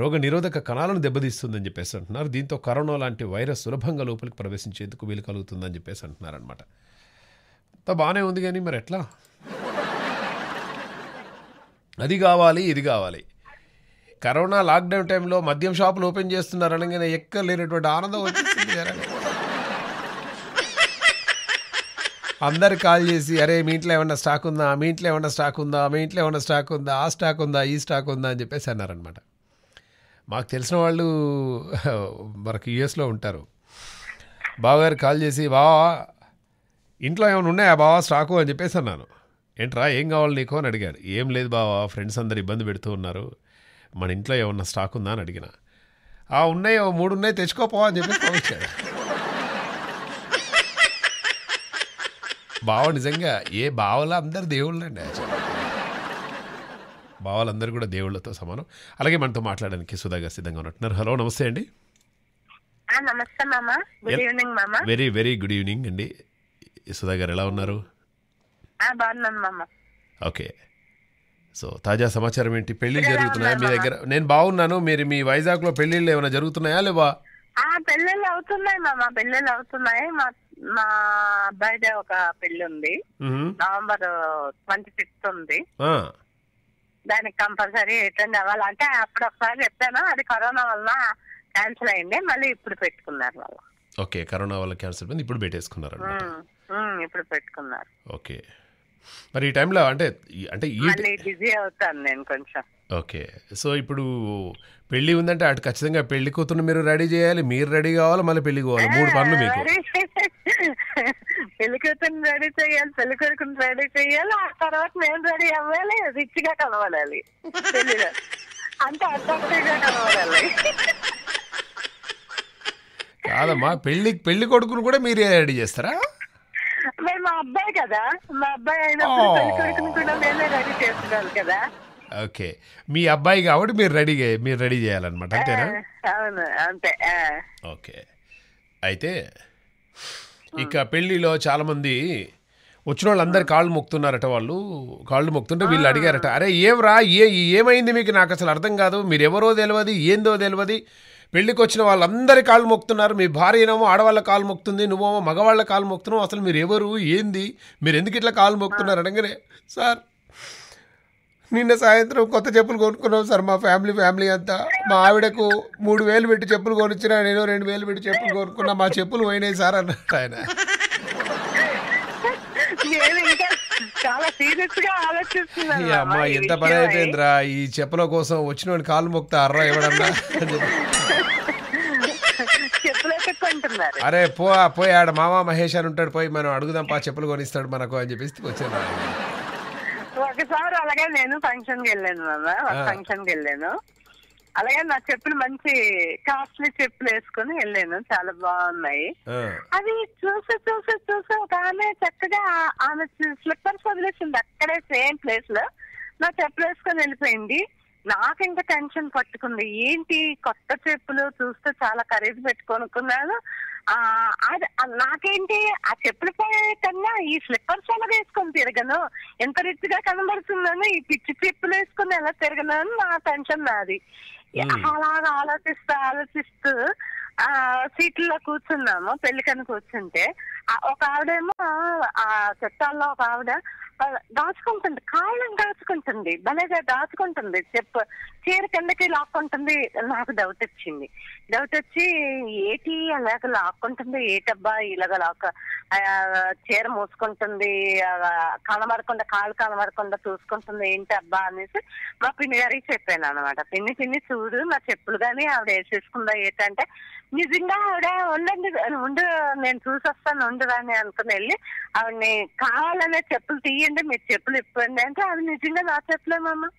రోగ నిరోధక కణాలను దెబ్బతీస్తుందని చెప్పేసి అంటున్నారు దీంతో కరోనా లాంటి వైరస్ సులభంగా లోపలికి ప్రవేశించేందుకు వీలు కలుగుతుందని చెప్పేసి అంటున్నారనమాట బాగానే ఉంది కానీ మరి ఎట్లా అది కావాలి ఇది కావాలి కరోనా లాక్డౌన్ టైంలో మద్యం షాపులు ఓపెన్ చేస్తున్నారు అనగానే ఎక్కలేనటువంటి ఆనందం వచ్చింది అందరు కాల్ చేసి అరే మీ ఇంట్లో ఏమన్నా స్టాక్ ఉందా మీ ఇంట్లో ఏమన్నా స్టాక్ ఉందా మీ ఇంట్లో ఏమన్నా స్టాక్ ఉందా ఆ స్టాక్ ఉందా ఈ స్టాక్ ఉందా అని చెప్పేసి అన్నారనమాట మాకు తెలిసిన వాళ్ళు మనకు యుఎస్లో ఉంటారు బావగారు కాల్ చేసి బావా ఇంట్లో ఏమైనా ఉన్నాయా బావా స్టాకు అని చెప్పేసి అన్నాను ఏంట్రా ఏం కావాలి నీకు అని అడిగారు ఏం లేదు బావా ఫ్రెండ్స్ అందరు ఇబ్బంది పెడుతూ ఉన్నారు మన ఇంట్లో ఏమన్నా స్టాక్ ఉందా అని అడిగిన ఆ ఉన్నాయి మూడు ఉన్నాయి తెచ్చుకోపో అని చెప్పి ఫోన్ ఇచ్చాడు బావ నిజంగా ఏ బావల అందరు దేవుళ్ళండి బావలందరూ కూడా దేవుళ్ళతో సమానం అలాగే మనతో మాట్లాడడానికి సుధాగా సిద్ధంగా ఉన్నట్టున్నారు హలో నమస్తే అండి వెరీ వెరీ గుడ్ ఈవినింగ్ అండి సుధా గారు ఎలా ఉన్నారు ఓకే సో తాజా సమాచారం ఏంటి పెళ్లిళ్ళు జరుగుతున్నాయా మీ దగ్గర నేను బాగున్నాను మీరు మీ వైజాగ్ లో పెళ్లిళ్ళు ఏమైనా జరుగుతున్నాయా లేవా పెళ్ళిళ్ళు అవుతున్నాయి మా పెళ్ళిళ్ళు అవుతున్నాయి మా మా అబ్బాయిదే ఒక పెళ్లి ఉంది నవంబర్ ట్వంటీ ఫిఫ్త్ ఉంది దానికి కంపల్సరీ అటెండ్ అవ్వాలంటే అప్పుడు ఒకసారి చెప్పాను అది కరోనా వల్ల క్యాన్సిల్ అయింది మళ్ళీ ఇప్పుడు పెట్టుకున్నారు వాళ్ళు ఓకే కరోనా వల్ల క్యాన్సిల్ అయింది ఇప్పుడు పెట్టేసుకున్నారు ఇప్పుడు పెట్టుకున్నారు ఓకే మరి ఈ టైంలో అంటే అంటే బిజీ అవుతాను నేను కొంచెం ఓకే సో ఇప్పుడు పెళ్లి ఉందంటే అటు ఖచ్చితంగా పెళ్లి కూతురు మీరు రెడీ చేయాలి మీరు రెడీ కావాలి మళ్ళీ పెళ్లి కావాలి మూడు పనులు మీకు పెళ్లి కూతురు రెడీ చేయాలి పెళ్లి కొడుకుని రెడీ చేయాలి ఆ తర్వాత మేము రెడీ అవ్వాలి రిచ్ గా కనబడాలి అంటే అట్రాక్టివ్ కనబడాలి కాదమ్మా పెళ్లి పెళ్లి కొడుకును కూడా మీరే రెడీ చేస్తారా మేము మా అబ్బాయి కదా మా అబ్బాయి అయినప్పుడు కదా ఓకే మీ అబ్బాయి కాబట్టి మీరు రెడీ మీరు రెడీ చేయాలన్నమాట అంతేనా అవును అంతే ఓకే అయితే ఇక పెళ్లిలో చాలా మంది వచ్చిన అందరు కాళ్ళు మొక్కుతున్నారట వాళ్ళు కాళ్ళు మొక్కుతుంటే వీళ్ళు అడిగారట అరే ఏం రా ఏ ఏమైంది మీకు నాకు అసలు అర్థం కాదు మీరు ఎవరో తెలియదు ఏందో తెలియదు పెళ్లికి వచ్చిన వాళ్ళందరి కాళ్ళు మొక్కుతున్నారు మీ ఏమో ఆడవాళ్ళ కాలు మొక్కుతుంది నువ్వేమో మగవాళ్ళ కాలు మొక్కుతున్నావు అసలు మీరు ఎవరు ఏంది మీరు ఎందుకు ఇట్లా కాలు మొక్కుతున్నారు అనగానే సార్ నిన్న సాయంత్రం కొత్త చెప్పులు కొనుక్కున్నాం సార్ మా ఫ్యామిలీ ఫ్యామిలీ అంతా మా ఆవిడకు మూడు వేలు పెట్టి చెప్పులు కొనిచ్చినా నేను రెండు వేలు పెట్టి చెప్పులు కొనుక్కున్నా మా చెప్పులు పోయినాయి సార్ అన్నారు ఆయన చాలా సీరియస్ గా ఎంత పని అయిపోయిందిరా ఈ చెప్పుల కోసం వచ్చిన కాలు మొక్త అర్ర ఇవ్వడన్నా అరే పో పోయి ఆడ మామ మహేష్ అని ఉంటాడు పోయి మనం అడుగుదాం పా చెప్పులు కొనిస్తాడు మనకు అని చెప్పేసి వచ్చాను ఒకసారి అలాగే నేను ఫంక్షన్ కి వెళ్ళాను ఫంక్షన్ కి వెళ్ళాను అలాగే నా చెప్పులు మంచి కాస్ట్లీ చెప్పులు వేసుకుని వెళ్ళాను చాలా బాగున్నాయి అది చూసి చూసి చూసి ఒక ఆమె చక్కగా ఆమె స్లిప్పర్స్ వదిలేసింది అక్కడే సేమ్ ప్లేస్ లో నా చెప్పులు వేసుకొని వెళ్ళిపోయింది నాకు ఇంకా టెన్షన్ పట్టుకుంది ఏంటి కొత్త చెప్పులు చూస్తే చాలా ఖరీదు పెట్టుకొనుకున్నాను అది నాకేంటి ఆ చెప్పుల కన్నా ఈ స్లిప్పర్స్ ఎలా వేసుకొని తిరగను ఎంత రిచ్గా కనబడుతుందని ఈ పిచ్చి చెప్పులు వేసుకుని ఎలా తిరగను నా టెన్షన్ నాది అలాగా ఆలోచిస్తూ ఆలోచిస్తూ ఆ సీట్లో కూర్చున్నాము పెళ్లికని కూర్చుంటే ఒక ఆవిడేమో ఆ చట్టాల్లో ఒక ఆవిడ దాచుకుంటుంది కాళ్ళని దాచుకుంటుంది భలేగా దాచుకుంటుంది చెప్ప చీర కిందకి లాక్కుంటుంది నాకు డౌట్ వచ్చింది డౌట్ వచ్చి ఏటి అలాగ లాక్కుంటుంది ఏటబ్బా ఇలాగ లాక్ చీర మూసుకుంటుంది కనబడకుండా కాలు కనబడకుండా చూసుకుంటుంది ఏంటి అబ్బా అనేసి మా పిన్ని గారికి చెప్పాను అనమాట పిన్ని పిన్ని చూడు నా చెప్పులు కానీ ఆవిడ వేసేసుకుందా ఏంటంటే నిజంగా ఆవిడ ఉండండి ఉండు నేను చూసి వస్తాను ఉండు అని అనుకుని వెళ్ళి ఆవిడని కావాలనే చెప్పులు తీయ అంటే మీరు చెప్పులు ఇప్పండి అంటే అది నిజంగా నా చెప్పలేమమ్మా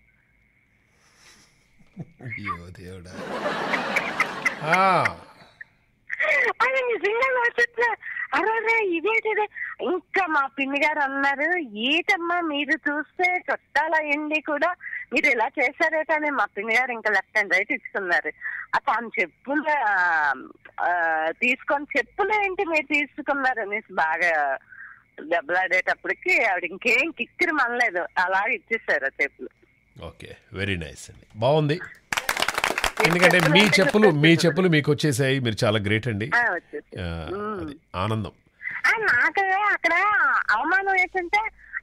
అది నిజంగా నా చెప్పలే అరే ఇంకా మా పిన్ని గారు అన్నారు ఏటమ్మా మీరు చూస్తే చుట్టాలయండి కూడా మీరు ఎలా చేశారేట అని మా పిన్ని గారు ఇంకా లెఫ్ట్ అండ్ రైట్ ఇచ్చుకున్నారు ఆ తాను చెప్పులు తీసుకొని చెప్పులేంటి మీరు తీసుకున్నారు అనేసి బాగా దెబ్బలాడేటప్పటికి ఆవిడ ఇంకేం కిక్కిరి మనలేదు అలా ఇచ్చేసారు ఆ చెప్పులు ఓకే వెరీ నైస్ అండి బాగుంది ఎందుకంటే మీ చెప్పులు మీ చెప్పులు మీకు వచ్చేసాయి మీరు చాలా గ్రేట్ అండి ఆనందం నాకు అక్కడ అవమానం ఏంటంటే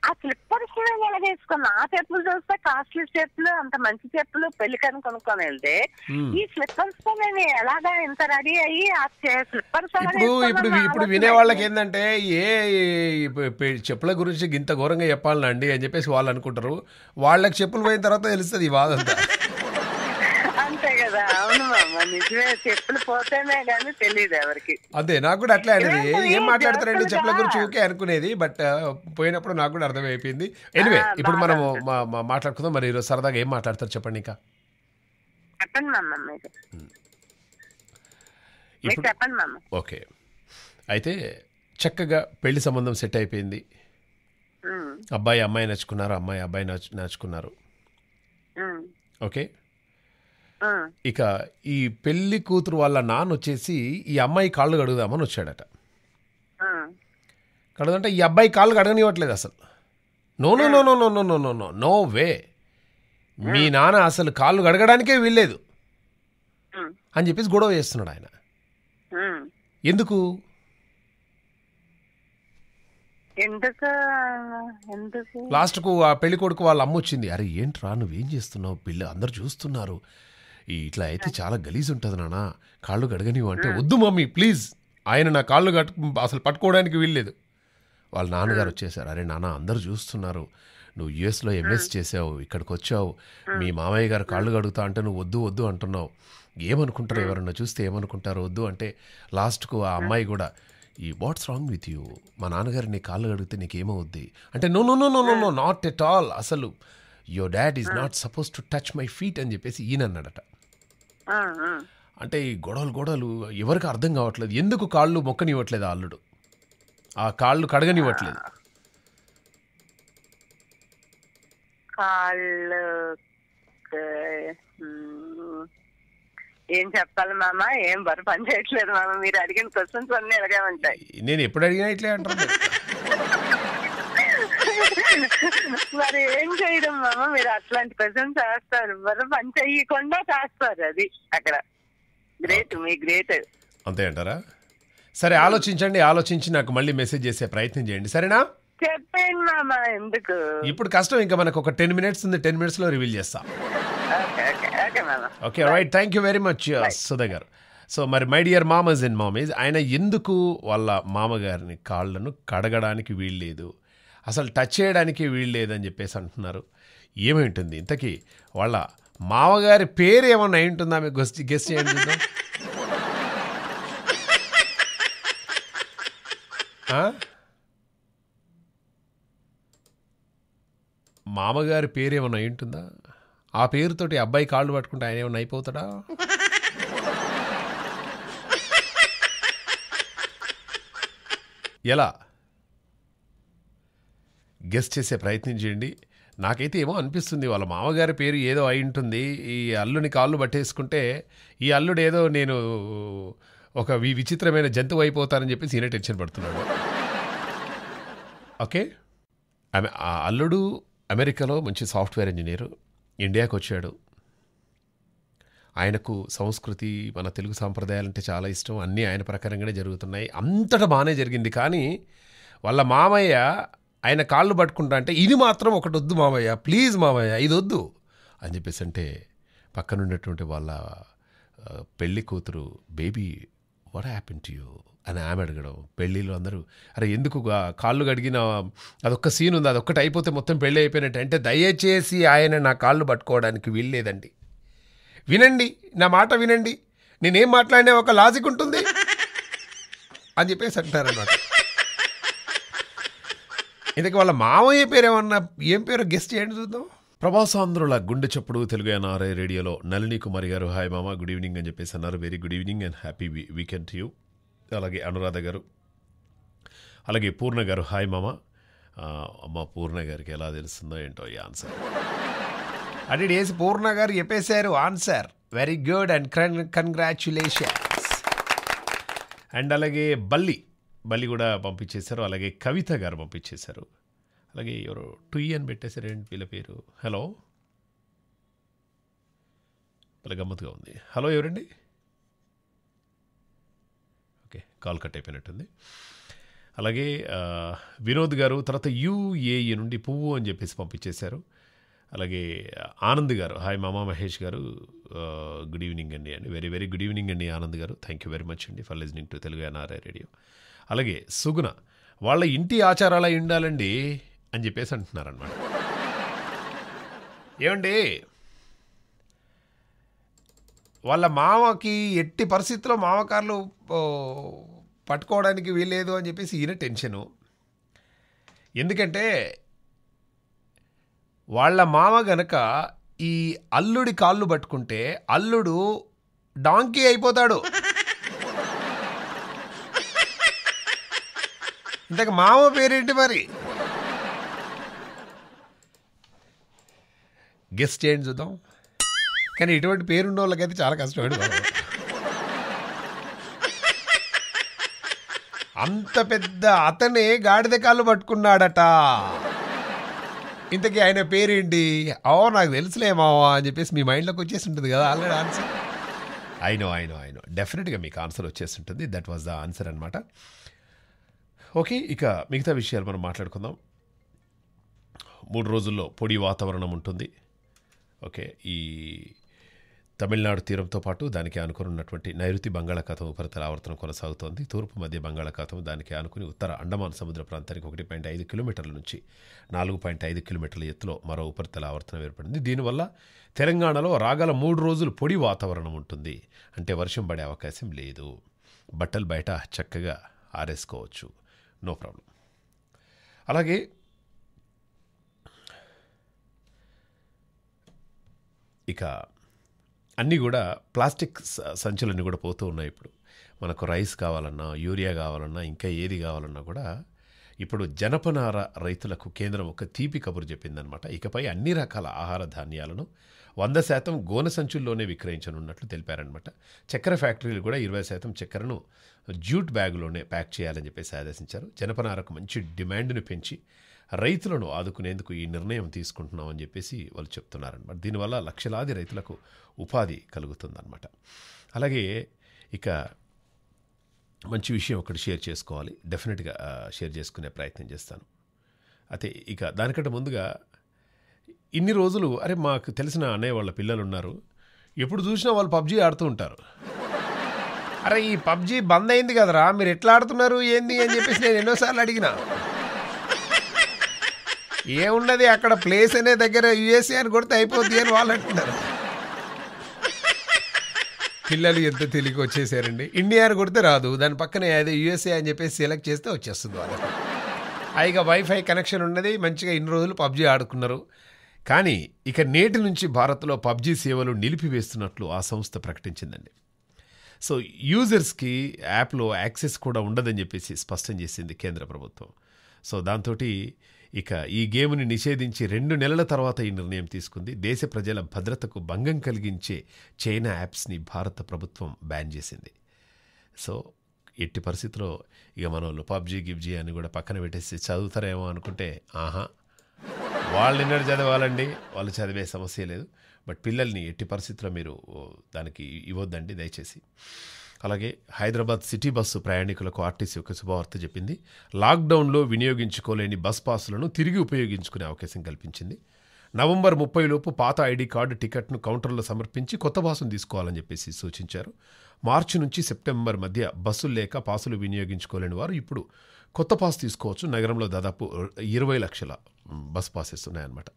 ఆ స్లిప్పర్స్ నేను ఎలా వేసుకున్నా ఆ చెప్పులు చూస్తే కాస్ట్లీ చెప్పులు అంత మంచి చెప్పులు పెళ్లికని కొనుక్కొని వెళ్తే ఈ స్లిప్పర్స్ తో నేను ఎలాగా ఇంత రెడీ అయ్యి ఆ స్లిప్పర్స్ ఇప్పుడు ఇప్పుడు ఇప్పుడు వినే వాళ్ళకి ఏంటంటే ఏ చెప్పుల గురించి ఇంత ఘోరంగా చెప్పాలండి అని చెప్పేసి వాళ్ళు అనుకుంటారు వాళ్ళకి చెప్పులు పోయిన తర్వాత తెలుస్తుంది ఈ బాధ అదే నాకు కూడా అట్లా అనేది ఏం మాట్లాడతారండి చెప్పుల గురించి ఊకే అనుకునేది బట్ పోయినప్పుడు నాకు కూడా అర్థమైపోయింది ఎనివే ఇప్పుడు మనం మాట్లాడుకుందాం మరి ఈరోజు సరదాగా ఏం మాట్లాడతారు చెప్పండి ఇంకా ఓకే అయితే చక్కగా పెళ్లి సంబంధం సెట్ అయిపోయింది అబ్బాయి అమ్మాయి నచ్చుకున్నారు అమ్మాయి అబ్బాయి నచ్చు నచ్చుకున్నారు ఓకే ఇక ఈ పెళ్లి కూతురు వాళ్ళ నాన్న వచ్చేసి ఈ అమ్మాయి కాళ్ళు కడుగుదామని వచ్చాడట కడుగుదంటే ఈ అబ్బాయి కాళ్ళు కడగనివ్వట్లేదు అసలు no no no no no no no no no no way మీ నాన్న అసలు కాళ్ళు కడగడానికే వీల్లేదు అని చెప్పేసి గొడవ చేస్తున్నాడు ఆయన ఎందుకు లాస్ట్కు ఆ పెళ్ళికొడుకు కొడుకు వాళ్ళ అమ్మ వచ్చింది అరే ఏంట్రా నువ్వేం చేస్తున్నావు పిల్ల అందరు చూస్తున్నారు ఇట్లా అయితే చాలా గలీజ్ ఉంటుంది నాన్న కాళ్ళు కడగనివ్వు అంటే వద్దు మమ్మీ ప్లీజ్ ఆయన నా కాళ్ళు కట్ అసలు పట్టుకోవడానికి వీల్లేదు వాళ్ళ నాన్నగారు వచ్చేసారు అరే నాన్న అందరు చూస్తున్నారు నువ్వు యుఎస్లో ఎంఎస్ చేసావు ఇక్కడికి వచ్చావు మీ మామయ్య గారు కాళ్ళు కడుగుతా అంటే నువ్వు వద్దు వద్దు అంటున్నావు ఏమనుకుంటారు ఎవరన్నా చూస్తే ఏమనుకుంటారు వద్దు అంటే లాస్ట్కు ఆ అమ్మాయి కూడా ఈ వాట్స్ రాంగ్ విత్ యూ మా నాన్నగారు నీ కాళ్ళు కడిగితే నీకేమవుద్ది అంటే no no no no no no not at all అసలు your dad is not suppose to touch my feet అని చెప్పేసి ఈయనన్నాడట అంటే ఈ గొడవలు గొడవలు ఎవరికి అర్థం కావట్లేదు ఎందుకు కాళ్ళు మొక్కనివ్వట్లేదు అల్లుడు ఆ కాళ్ళు కడగనివ్వట్లేదు కాళ్ళు ఏం చెప్పాలి మామ ఏం బరు పని చేయట్లేదు మామ మీరు అడిగిన క్వశ్చన్స్ అన్ని ఇలాగే ఉంటాయి నేను ఎప్పుడు అడిగినా ఇట్లే అంటారు మరి ఏం చేయడం మామ మీరు అట్లాంటి ప్రజెంట్ చేస్తారు మరి పని చెయ్యకుండా చేస్తారు అది అక్కడ గ్రేట్ మీ గ్రేట్ అంతే అంటారా సరే ఆలోచించండి ఆలోచించి నాకు మళ్ళీ మెసేజ్ చేసే ప్రయత్నం చేయండి సరేనా చెప్పేయండి మామ ఎందుకు ఇప్పుడు కష్టం ఇంకా మనకు ఒక టెన్ మినిట్స్ ఉంది టెన్ మినిట్స్ లో రివీల్ చేస్తాం okay right thank you very much Sudha garu so మరి మై డియర్ మామజ్ ఇన్ మామీజ్ ఆయన ఎందుకు వాళ్ళ మామగారిని కాళ్ళను కడగడానికి వీల్లేదు అసలు టచ్ చేయడానికి వీలు లేదని చెప్పేసి అంటున్నారు ఏమైంటుంది ఉంటుంది ఇంతకీ వాళ్ళ మామగారి పేరు ఏమన్నా అయి ఉంటుందా మీకు గెస్ట్ గెస్ట్ చేయండి మామగారి పేరు ఏమన్నా అయి ఉంటుందా ఆ పేరుతోటి అబ్బాయి కాళ్ళు పట్టుకుంటే ఆయన ఏమన్నా అయిపోతాడా ఎలా గెస్ట్ చేసే ప్రయత్నం చేయండి నాకైతే ఏమో అనిపిస్తుంది వాళ్ళ మామగారి పేరు ఏదో అయి ఉంటుంది ఈ అల్లుని కాళ్ళు పట్టేసుకుంటే ఈ అల్లుడు ఏదో నేను ఒక విచిత్రమైన జంతువు అయిపోతానని చెప్పి సీనియర్ టెన్షన్ పడుతున్నాడు ఓకే ఆ అల్లుడు అమెరికాలో మంచి సాఫ్ట్వేర్ ఇంజనీరు ఇండియాకు వచ్చాడు ఆయనకు సంస్కృతి మన తెలుగు సాంప్రదాయాలంటే చాలా ఇష్టం అన్నీ ఆయన ప్రకారంగానే జరుగుతున్నాయి అంతటా బాగానే జరిగింది కానీ వాళ్ళ మామయ్య ఆయన కాళ్ళు పట్టుకుంటా అంటే ఇది మాత్రం ఒకటి వద్దు మామయ్య ప్లీజ్ మామయ్య ఇది వద్దు అని చెప్పేసి అంటే పక్కన వాళ్ళ పెళ్ళి కూతురు baby what happen to you అని ఆమె అడగడం పెళ్ళిళ్ళు అందరూ అరే ఎందుకు కాళ్ళు కడిగిన అదొక్క సీన్ ఉంది అదొక్కటి అయిపోతే మొత్తం పెళ్ళి అయిపోయినట్టు అంటే దయచేసి ఆయన నా కాళ్ళు పట్టుకోవడానికి వీల్లేదండి వినండి నా మాట వినండి నేనేం మాట్లాడినా ఒక లాజిక్ ఉంటుంది అని చెప్పేసి అంటారన్నమాట ఇందుకు వాళ్ళ మామయ్య పేరు ఏమన్నా ఏం పేరు గెస్ట్ చేయండి చూద్దాం ప్రభాసాంధ్రుల గుండె చప్పుడు తెలుగు ఎన్ఆర్ఐ రేడియోలో నళిని కుమారి గారు హాయ్ మామ గుడ్ ఈవినింగ్ అని చెప్పేసి అన్నారు very good evening and happy weekend to you అలాగే అనురాధ గారు అలాగే పూర్ణ గారు హాయ్ మామ అమ్మ పూర్ణ గారికి ఎలా తెలుస్తుందో ఏంటో ఈ ఆన్సర్ అంటే డేసి పూర్ణ గారు చెప్పేశారు answer very good and congratulations and అలాగే బల్లి మళ్ళీ కూడా పంపించేశారు అలాగే కవిత గారు పంపించేశారు అలాగే ఎవరు టుయ్ అని పెట్టేశారు ఏంటి వీళ్ళ పేరు హలో వాళ్ళ గమ్మత్తుగా ఉంది హలో ఎవరండి ఓకే కాల్ కట్ అయిపోయినట్టుంది అలాగే వినోద్ గారు తర్వాత యూఏఈ నుండి పువ్వు అని చెప్పేసి పంపించేశారు అలాగే ఆనంద్ గారు హాయ్ మామా మహేష్ గారు గుడ్ ఈవినింగ్ అండి అండి వెరీ వెరీ గుడ్ ఈవినింగ్ అండి Anand garu thank you very much అండి for listening to Telugu NRI radio అలాగే సుగుణ వాళ్ళ ఇంటి ఆచారాలు అయి ఉండాలండి అని చెప్పేసి అంటున్నారనమాట ఏమండి వాళ్ళ మామకి ఎట్టి పరిస్థితుల్లో మామకారులు పట్టుకోవడానికి వీల్లేదు అని చెప్పేసి ఈయన టెన్షను ఎందుకంటే వాళ్ళ మామ గనక ఈ అల్లుడి కాళ్ళు పట్టుకుంటే అల్లుడు డాంకీ అయిపోతాడు ఇంతకు మామ పేరేంటి మరి గెస్ట్ చేయండి చూద్దాం కానీ ఇటువంటి పేరున్న వాళ్ళకైతే చాలా కష్టపడి అంత పెద్ద అతనే గాడిద కాళ్ళు పట్టుకున్నాడట ఇంతకీ ఆయన పేరేంటి అవో నాకు తెలుసులే మావా అని చెప్పేసి మీ మైండ్లోకి వచ్చేసి ఉంటుంది కదా ఆల్రెడీ ఆన్సర్ అయినో అయినో అయినో డెఫినెట్గా మీకు ఆన్సర్ వచ్చేసి ఉంటుంది దట్ వాజ్ ద ఆన్సర్ అనమాట ఓకే ఇక మిగతా విషయాలు మనం మాట్లాడుకుందాం మూడు రోజుల్లో పొడి వాతావరణం ఉంటుంది ఓకే ఈ తమిళనాడు తీరంతో పాటు దానికి ఆనుకుని ఉన్నటువంటి నైరుతి బంగాళాఖాతం ఉపరితల ఆవర్తనం కొనసాగుతోంది తూర్పు మధ్య బంగాళాఖాతం దానికి ఆనుకుని ఉత్తర అండమాన్ సముద్ర ప్రాంతానికి ఒకటి పాయింట్ ఐదు కిలోమీటర్ల నుంచి నాలుగు పాయింట్ ఐదు కిలోమీటర్ల ఎత్తులో మరో ఉపరితల ఆవర్తనం ఏర్పడింది దీనివల్ల తెలంగాణలో రాగల మూడు రోజులు పొడి వాతావరణం ఉంటుంది అంటే వర్షం పడే అవకాశం లేదు బట్టలు బయట చక్కగా ఆరేసుకోవచ్చు నో ప్రాబ్లం అలాగే ఇక అన్నీ కూడా ప్లాస్టిక్ సంచులన్నీ కూడా పోతూ ఉన్నాయి ఇప్పుడు మనకు రైస్ కావాలన్నా యూరియా కావాలన్నా ఇంకా ఏది కావాలన్నా కూడా ఇప్పుడు జనపనార రైతులకు కేంద్రం ఒక తీపి కబురు చెప్పిందనమాట ఇకపై అన్ని రకాల ఆహార ధాన్యాలను వంద శాతం గోన సంచుల్లోనే విక్రయించనున్నట్లు తెలిపారనమాట చక్కెర ఫ్యాక్టరీలు కూడా ఇరవై శాతం చక్కెరను జ్యూట్ బ్యాగులోనే ప్యాక్ చేయాలని చెప్పేసి ఆదేశించారు జనపనారకు మంచి డిమాండ్ను పెంచి రైతులను ఆదుకునేందుకు ఈ నిర్ణయం తీసుకుంటున్నామని చెప్పేసి వాళ్ళు చెప్తున్నారనమాట దీనివల్ల లక్షలాది రైతులకు ఉపాధి కలుగుతుందన్నమాట అలాగే ఇక మంచి విషయం ఒకటి షేర్ చేసుకోవాలి డెఫినెట్గా షేర్ చేసుకునే ప్రయత్నం చేస్తాను అయితే ఇక దానికంటే ముందుగా ఇన్ని రోజులు అరే మాకు తెలిసిన అన్నయ్య వాళ్ళ పిల్లలు ఉన్నారు ఎప్పుడు చూసినా వాళ్ళు పబ్జీ ఆడుతూ ఉంటారు అరే ఈ పబ్జీ బంద్ అయింది కదరా మీరు ఎట్లా ఆడుతున్నారు ఏంది అని చెప్పేసి నేను ఎన్నోసార్లు అడిగిన ఏమున్నది అక్కడ ప్లేస్ అనే దగ్గర యుఎస్ఏ అని కొడితే అయిపోద్ది అని వాళ్ళు అంటున్నారు పిల్లలు ఎంత తెలియక వచ్చేసారండి ఇండియా అని కొడితే రాదు దాని పక్కనే అదే యూఎస్ఏ అని చెప్పేసి సెలెక్ట్ చేస్తే వచ్చేస్తుంది వాళ్ళకి పైగా వైఫై కనెక్షన్ ఉన్నది మంచిగా ఇన్ని రోజులు పబ్జీ ఆడుకున్నారు కానీ ఇక నేటి నుంచి భారత్లో పబ్జీ సేవలు నిలిపివేస్తున్నట్లు ఆ సంస్థ ప్రకటించిందండి సో యూజర్స్కి యాప్లో యాక్సెస్ కూడా ఉండదని చెప్పేసి స్పష్టం చేసింది కేంద్ర ప్రభుత్వం సో దాంతో ఇక ఈ గేమ్ని నిషేధించి రెండు నెలల తర్వాత ఈ నిర్ణయం తీసుకుంది దేశ ప్రజల భద్రతకు భంగం కలిగించే చైనా యాప్స్ని భారత ప్రభుత్వం బ్యాన్ చేసింది సో ఎట్టి పరిస్థితిలో ఇక మనం పబ్జి గిబ్జీ అని కూడా పక్కన పెట్టేసి చదువుతారేమో అనుకుంటే ఆహా వాళ్ళు నిన్నటి చదవాలండి వాళ్ళు చదివే సమస్య లేదు బట్ పిల్లల్ని ఎట్టి పరిస్థితుల్లో మీరు దానికి ఇవ్వద్దండి దయచేసి అలాగే హైదరాబాద్ సిటీ బస్సు ప్రయాణికులకు ఆర్టీసీ ఒక శుభవార్త చెప్పింది లాక్డౌన్లో వినియోగించుకోలేని బస్ పాసులను తిరిగి ఉపయోగించుకునే అవకాశం కల్పించింది నవంబర్ ముప్పై లోపు పాత ఐడి కార్డు టికెట్ను కౌంటర్లో సమర్పించి కొత్త బాసును తీసుకోవాలని చెప్పేసి సూచించారు మార్చి నుంచి సెప్టెంబర్ మధ్య బస్సులు లేక పాసులు వినియోగించుకోలేని వారు ఇప్పుడు కొత్త పాస్ తీసుకోవచ్చు నగరంలో దాదాపు ఇరవై లక్షల బస్ పాసెస్ ఉన్నాయన్నమాట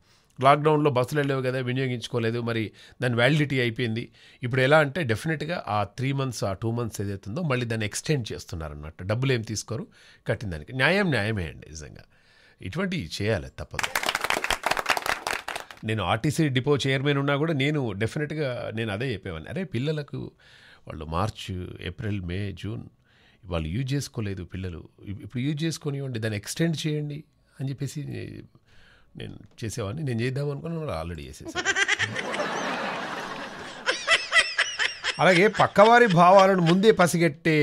లాక్డౌన్లో బస్సులు వెళ్ళేవి కదా వినియోగించుకోలేదు మరి దాని వ్యాలిడిటీ అయిపోయింది ఇప్పుడు ఎలా అంటే డెఫినెట్గా ఆ త్రీ మంత్స్ ఆ టూ మంత్స్ ఏదైతుందో మళ్ళీ దాన్ని ఎక్స్టెండ్ చేస్తున్నారన్నమాట డబ్బులు ఏం తీసుకోరు కట్టిన దానికి న్యాయం న్యాయమే అండి నిజంగా ఇటువంటివి చేయాలి తప్పదు నేను ఆర్టీసీ డిపో చైర్మన్ ఉన్నా కూడా నేను డెఫినెట్గా నేను అదే చెప్పేవాడిని అరే పిల్లలకు వాళ్ళు మార్చ్ ఏప్రిల్ మే జూన్ వాళ్ళు యూజ్ చేసుకోలేదు పిల్లలు ఇప్పుడు యూజ్ చేసుకొనివ్వండి దాన్ని ఎక్స్టెండ్ చేయండి అని చెప్పేసి నేను చేసేవాడిని నేను చేద్దాం అనుకున్నాను ఆల్రెడీ చేసేసాను అలాగే పక్కవారి భావాలను ముందే పసిగట్టే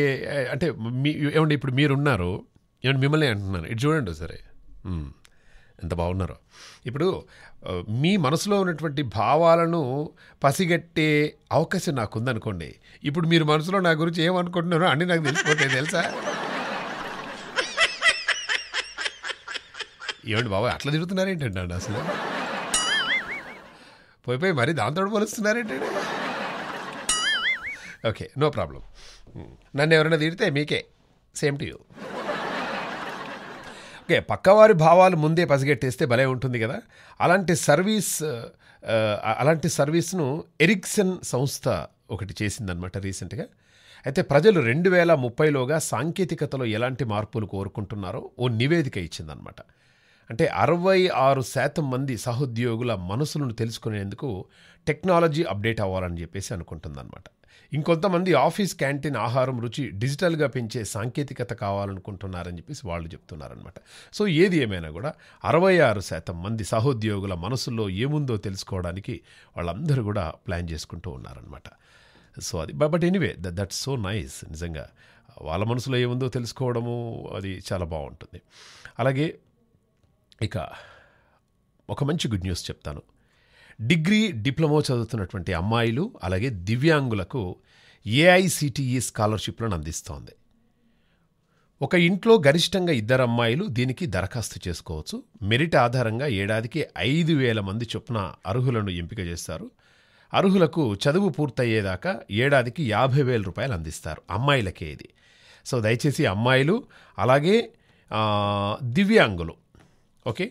అంటే మీ ఏమంటే ఇప్పుడు మీరున్నారు ఏమంటే మిమ్మల్ని అంటున్నాను ఇటు చూడండి సరే ఎంత బాగున్నారో ఇప్పుడు మీ మనసులో ఉన్నటువంటి భావాలను పసిగట్టే అవకాశం నాకు ఉందనుకోండి ఇప్పుడు మీరు మనసులో నా గురించి ఏమనుకుంటున్నారో అన్నీ నాకు తెలిసిపోతాయి తెలుసా ఏమండి బాబాయ్ అట్లా తిరుగుతున్నారేంటండి అండి అసలు పోయి పోయి మరీ దాంతో పోలుస్తున్నారేంటండి ఓకే నో ప్రాబ్లం నన్ను ఎవరైనా తిడితే మీకే సేమ్ టు యూ ఓకే పక్కవారి భావాలు ముందే పసిగట్టేస్తే భలే ఉంటుంది కదా అలాంటి సర్వీస్ అలాంటి సర్వీస్ను ఎరిక్సన్ సంస్థ ఒకటి చేసిందనమాట రీసెంట్గా అయితే ప్రజలు రెండు వేల ముప్పైలోగా సాంకేతికతలో ఎలాంటి మార్పులు కోరుకుంటున్నారో ఓ నివేదిక ఇచ్చిందనమాట అంటే అరవై ఆరు శాతం మంది సహోద్యోగుల మనసులను తెలుసుకునేందుకు టెక్నాలజీ అప్డేట్ అవ్వాలని చెప్పేసి అనుకుంటుందన్నమాట ఇంకొంతమంది ఆఫీస్ క్యాంటీన్ ఆహారం రుచి డిజిటల్గా పెంచే సాంకేతికత కావాలనుకుంటున్నారని చెప్పేసి వాళ్ళు చెప్తున్నారనమాట సో ఏది ఏమైనా కూడా అరవై ఆరు శాతం మంది సహోద్యోగుల మనసుల్లో ఏముందో తెలుసుకోవడానికి వాళ్ళందరూ కూడా ప్లాన్ చేసుకుంటూ ఉన్నారనమాట సో అది but anyway that's so nice నిజంగా వాళ్ళ మనసులో ఏముందో తెలుసుకోవడము అది చాలా బాగుంటుంది అలాగే ఇక ఒక మంచి గుడ్ న్యూస్ చెప్తాను డిగ్రీ డిప్లొమా చదువుతున్నటువంటి అమ్మాయిలు అలాగే దివ్యాంగులకు ఏఐసిటిఈ స్కాలర్షిప్లను అందిస్తోంది ఒక ఇంట్లో గరిష్టంగా ఇద్దరు అమ్మాయిలు దీనికి దరఖాస్తు చేసుకోవచ్చు మెరిట్ ఆధారంగా ఏడాదికి ఐదు వేల మంది చొప్పున అర్హులను ఎంపిక చేస్తారు అర్హులకు చదువు పూర్తయ్యేదాకా ఏడాదికి యాభై వేల రూపాయలు అందిస్తారు అమ్మాయిలకే ఇది సో దయచేసి అమ్మాయిలు అలాగే దివ్యాంగులు ఓకే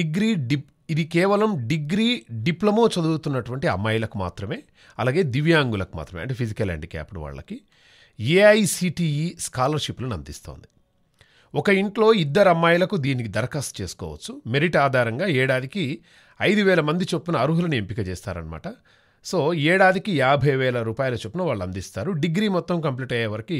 డిగ్రీ డిప్ ఇది కేవలం డిగ్రీ డిప్లొమో చదువుతున్నటువంటి అమ్మాయిలకు మాత్రమే అలాగే దివ్యాంగులకు మాత్రమే అంటే ఫిజికల్ హ్యాండిక్యాప్డ్ వాళ్ళకి ఏఐసిటిఈ స్కాలర్షిప్లను అందిస్తోంది ఒక ఇంట్లో ఇద్దరు అమ్మాయిలకు దీనికి దరఖాస్తు చేసుకోవచ్చు మెరిట్ ఆధారంగా ఏడాదికి ఐదు వేల మంది చొప్పున అర్హులను ఎంపిక చేస్తారనమాట సో ఏడాదికి యాభై వేల రూపాయల చొప్పున వాళ్ళు అందిస్తారు డిగ్రీ మొత్తం కంప్లీట్ అయ్యే వరకు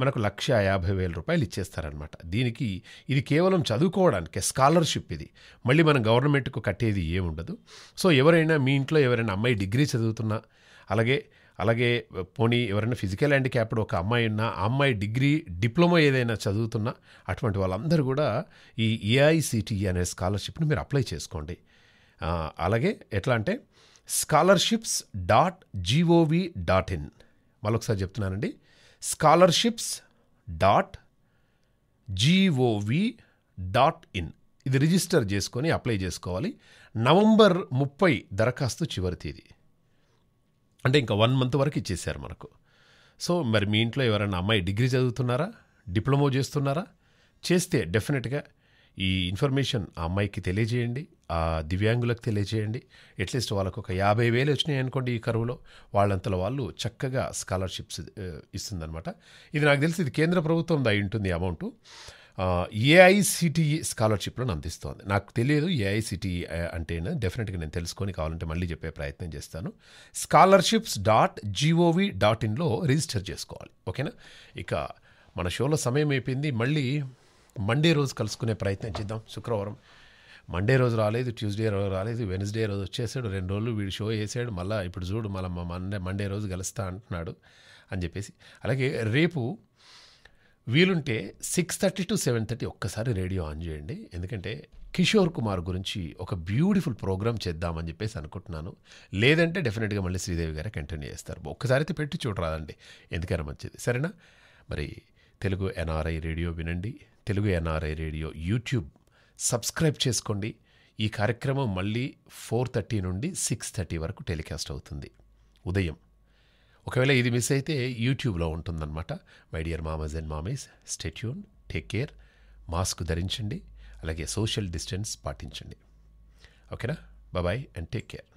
మనకు లక్ష యాభై వేల రూపాయలు ఇచ్చేస్తారనమాట దీనికి ఇది కేవలం చదువుకోవడానికి స్కాలర్షిప్ ఇది మళ్ళీ మనం గవర్నమెంట్కు కట్టేది ఏముండదు సో ఎవరైనా మీ ఇంట్లో ఎవరైనా అమ్మాయి డిగ్రీ చదువుతున్నా అలాగే అలాగే పోనీ ఎవరైనా ఫిజికల్ హ్యాండిక్యాప్డ్ ఒక అమ్మాయి ఉన్నా ఆ అమ్మాయి డిగ్రీ డిప్లొమా ఏదైనా చదువుతున్నా అటువంటి వాళ్ళందరూ కూడా ఈ ఏఐసిటిఈ అనే స్కాలర్షిప్ని మీరు అప్లై చేసుకోండి అలాగే ఎట్లా అంటే scholarships dot gov dot in మరొకసారి చెప్తున్నానండి scholarships dot gov dot in ఇది రిజిస్టర్ చేసుకొని అప్లై చేసుకోవాలి నవంబర్ ముప్పై దరఖాస్తు చివరి తేదీ అంటే ఇంకా వన్ మంత్ వరకు ఇచ్చేసారు మనకు సో మరి మీ ఇంట్లో ఎవరైనా అమ్మాయి డిగ్రీ చదువుతున్నారా డిప్లొమో చేస్తున్నారా చేస్తే డెఫినెట్గా ఈ ఇన్ఫర్మేషన్ ఆ అమ్మాయికి తెలియజేయండి ఆ దివ్యాంగులకు తెలియజేయండి అట్లీస్ట్ వాళ్ళకు ఒక యాభై వేలు వచ్చినాయి అనుకోండి ఈ కరువులో వాళ్ళంతలో వాళ్ళు చక్కగా స్కాలర్షిప్స్ ఇస్తుందనమాట ఇది నాకు తెలిసి ఇది కేంద్ర ప్రభుత్వం దా ఉంటుంది అమౌంట్ ఏఐసిటిఈ స్కాలర్షిప్లను అందిస్తోంది నాకు తెలియదు ఏఐసిటిఈ అంటే డెఫినెట్గా నేను తెలుసుకొని కావాలంటే మళ్ళీ చెప్పే ప్రయత్నం చేస్తాను స్కాలర్షిప్స్ డాట్ జీఓవి డాట్ ఇన్లో రిజిస్టర్ చేసుకోవాలి ఓకేనా ఇక మన షోలో సమయం అయిపోయింది మళ్ళీ మండే రోజు కలుసుకునే ప్రయత్నం చేద్దాం శుక్రవారం మండే రోజు రాలేదు ట్యూస్డే రోజు రాలేదు వెన్స్డే రోజు వచ్చేసాడు రెండు రోజులు వీడు షో వేసాడు మళ్ళీ ఇప్పుడు చూడు మళ్ళీ మండే మండే రోజు కలుస్తా అంటున్నాడు అని చెప్పేసి అలాగే రేపు వీలుంటే six thirty to seven thirty ఒక్కసారి రేడియో ఆన్ చేయండి ఎందుకంటే కిషోర్ కుమార్ గురించి ఒక బ్యూటిఫుల్ ప్రోగ్రామ్ చేద్దామని చెప్పేసి అనుకుంటున్నాను లేదంటే డెఫినెట్గా మళ్ళీ శ్రీదేవి గారే కంటిన్యూ చేస్తారు ఒక్కసారి అయితే పెట్టి చూడరాదండి ఎందుకైనా మంచిది సరేనా మరి తెలుగు ఎన్ఆర్ఐ రేడియో వినండి Telugu NRI radio YouTube subscribe చేసుకోండి ఈ కార్యక్రమం మళ్ళీ ఫోర్ థర్టీ నుండి సిక్స్ థర్టీ వరకు టెలికాస్ట్ అవుతుంది ఉదయం ఒకవేళ ఇది మిస్ అయితే యూట్యూబ్లో ఉంటుందన్నమాట మై డియర్ మామస్ అండ్ మామీస్ స్టెట్యూన్ టేక్ కేర్ మాస్క్ ధరించండి అలాగే సోషల్ డిస్టెన్స్ పాటించండి ఓకేనా బాయ్ అండ్ టేక్ కేర్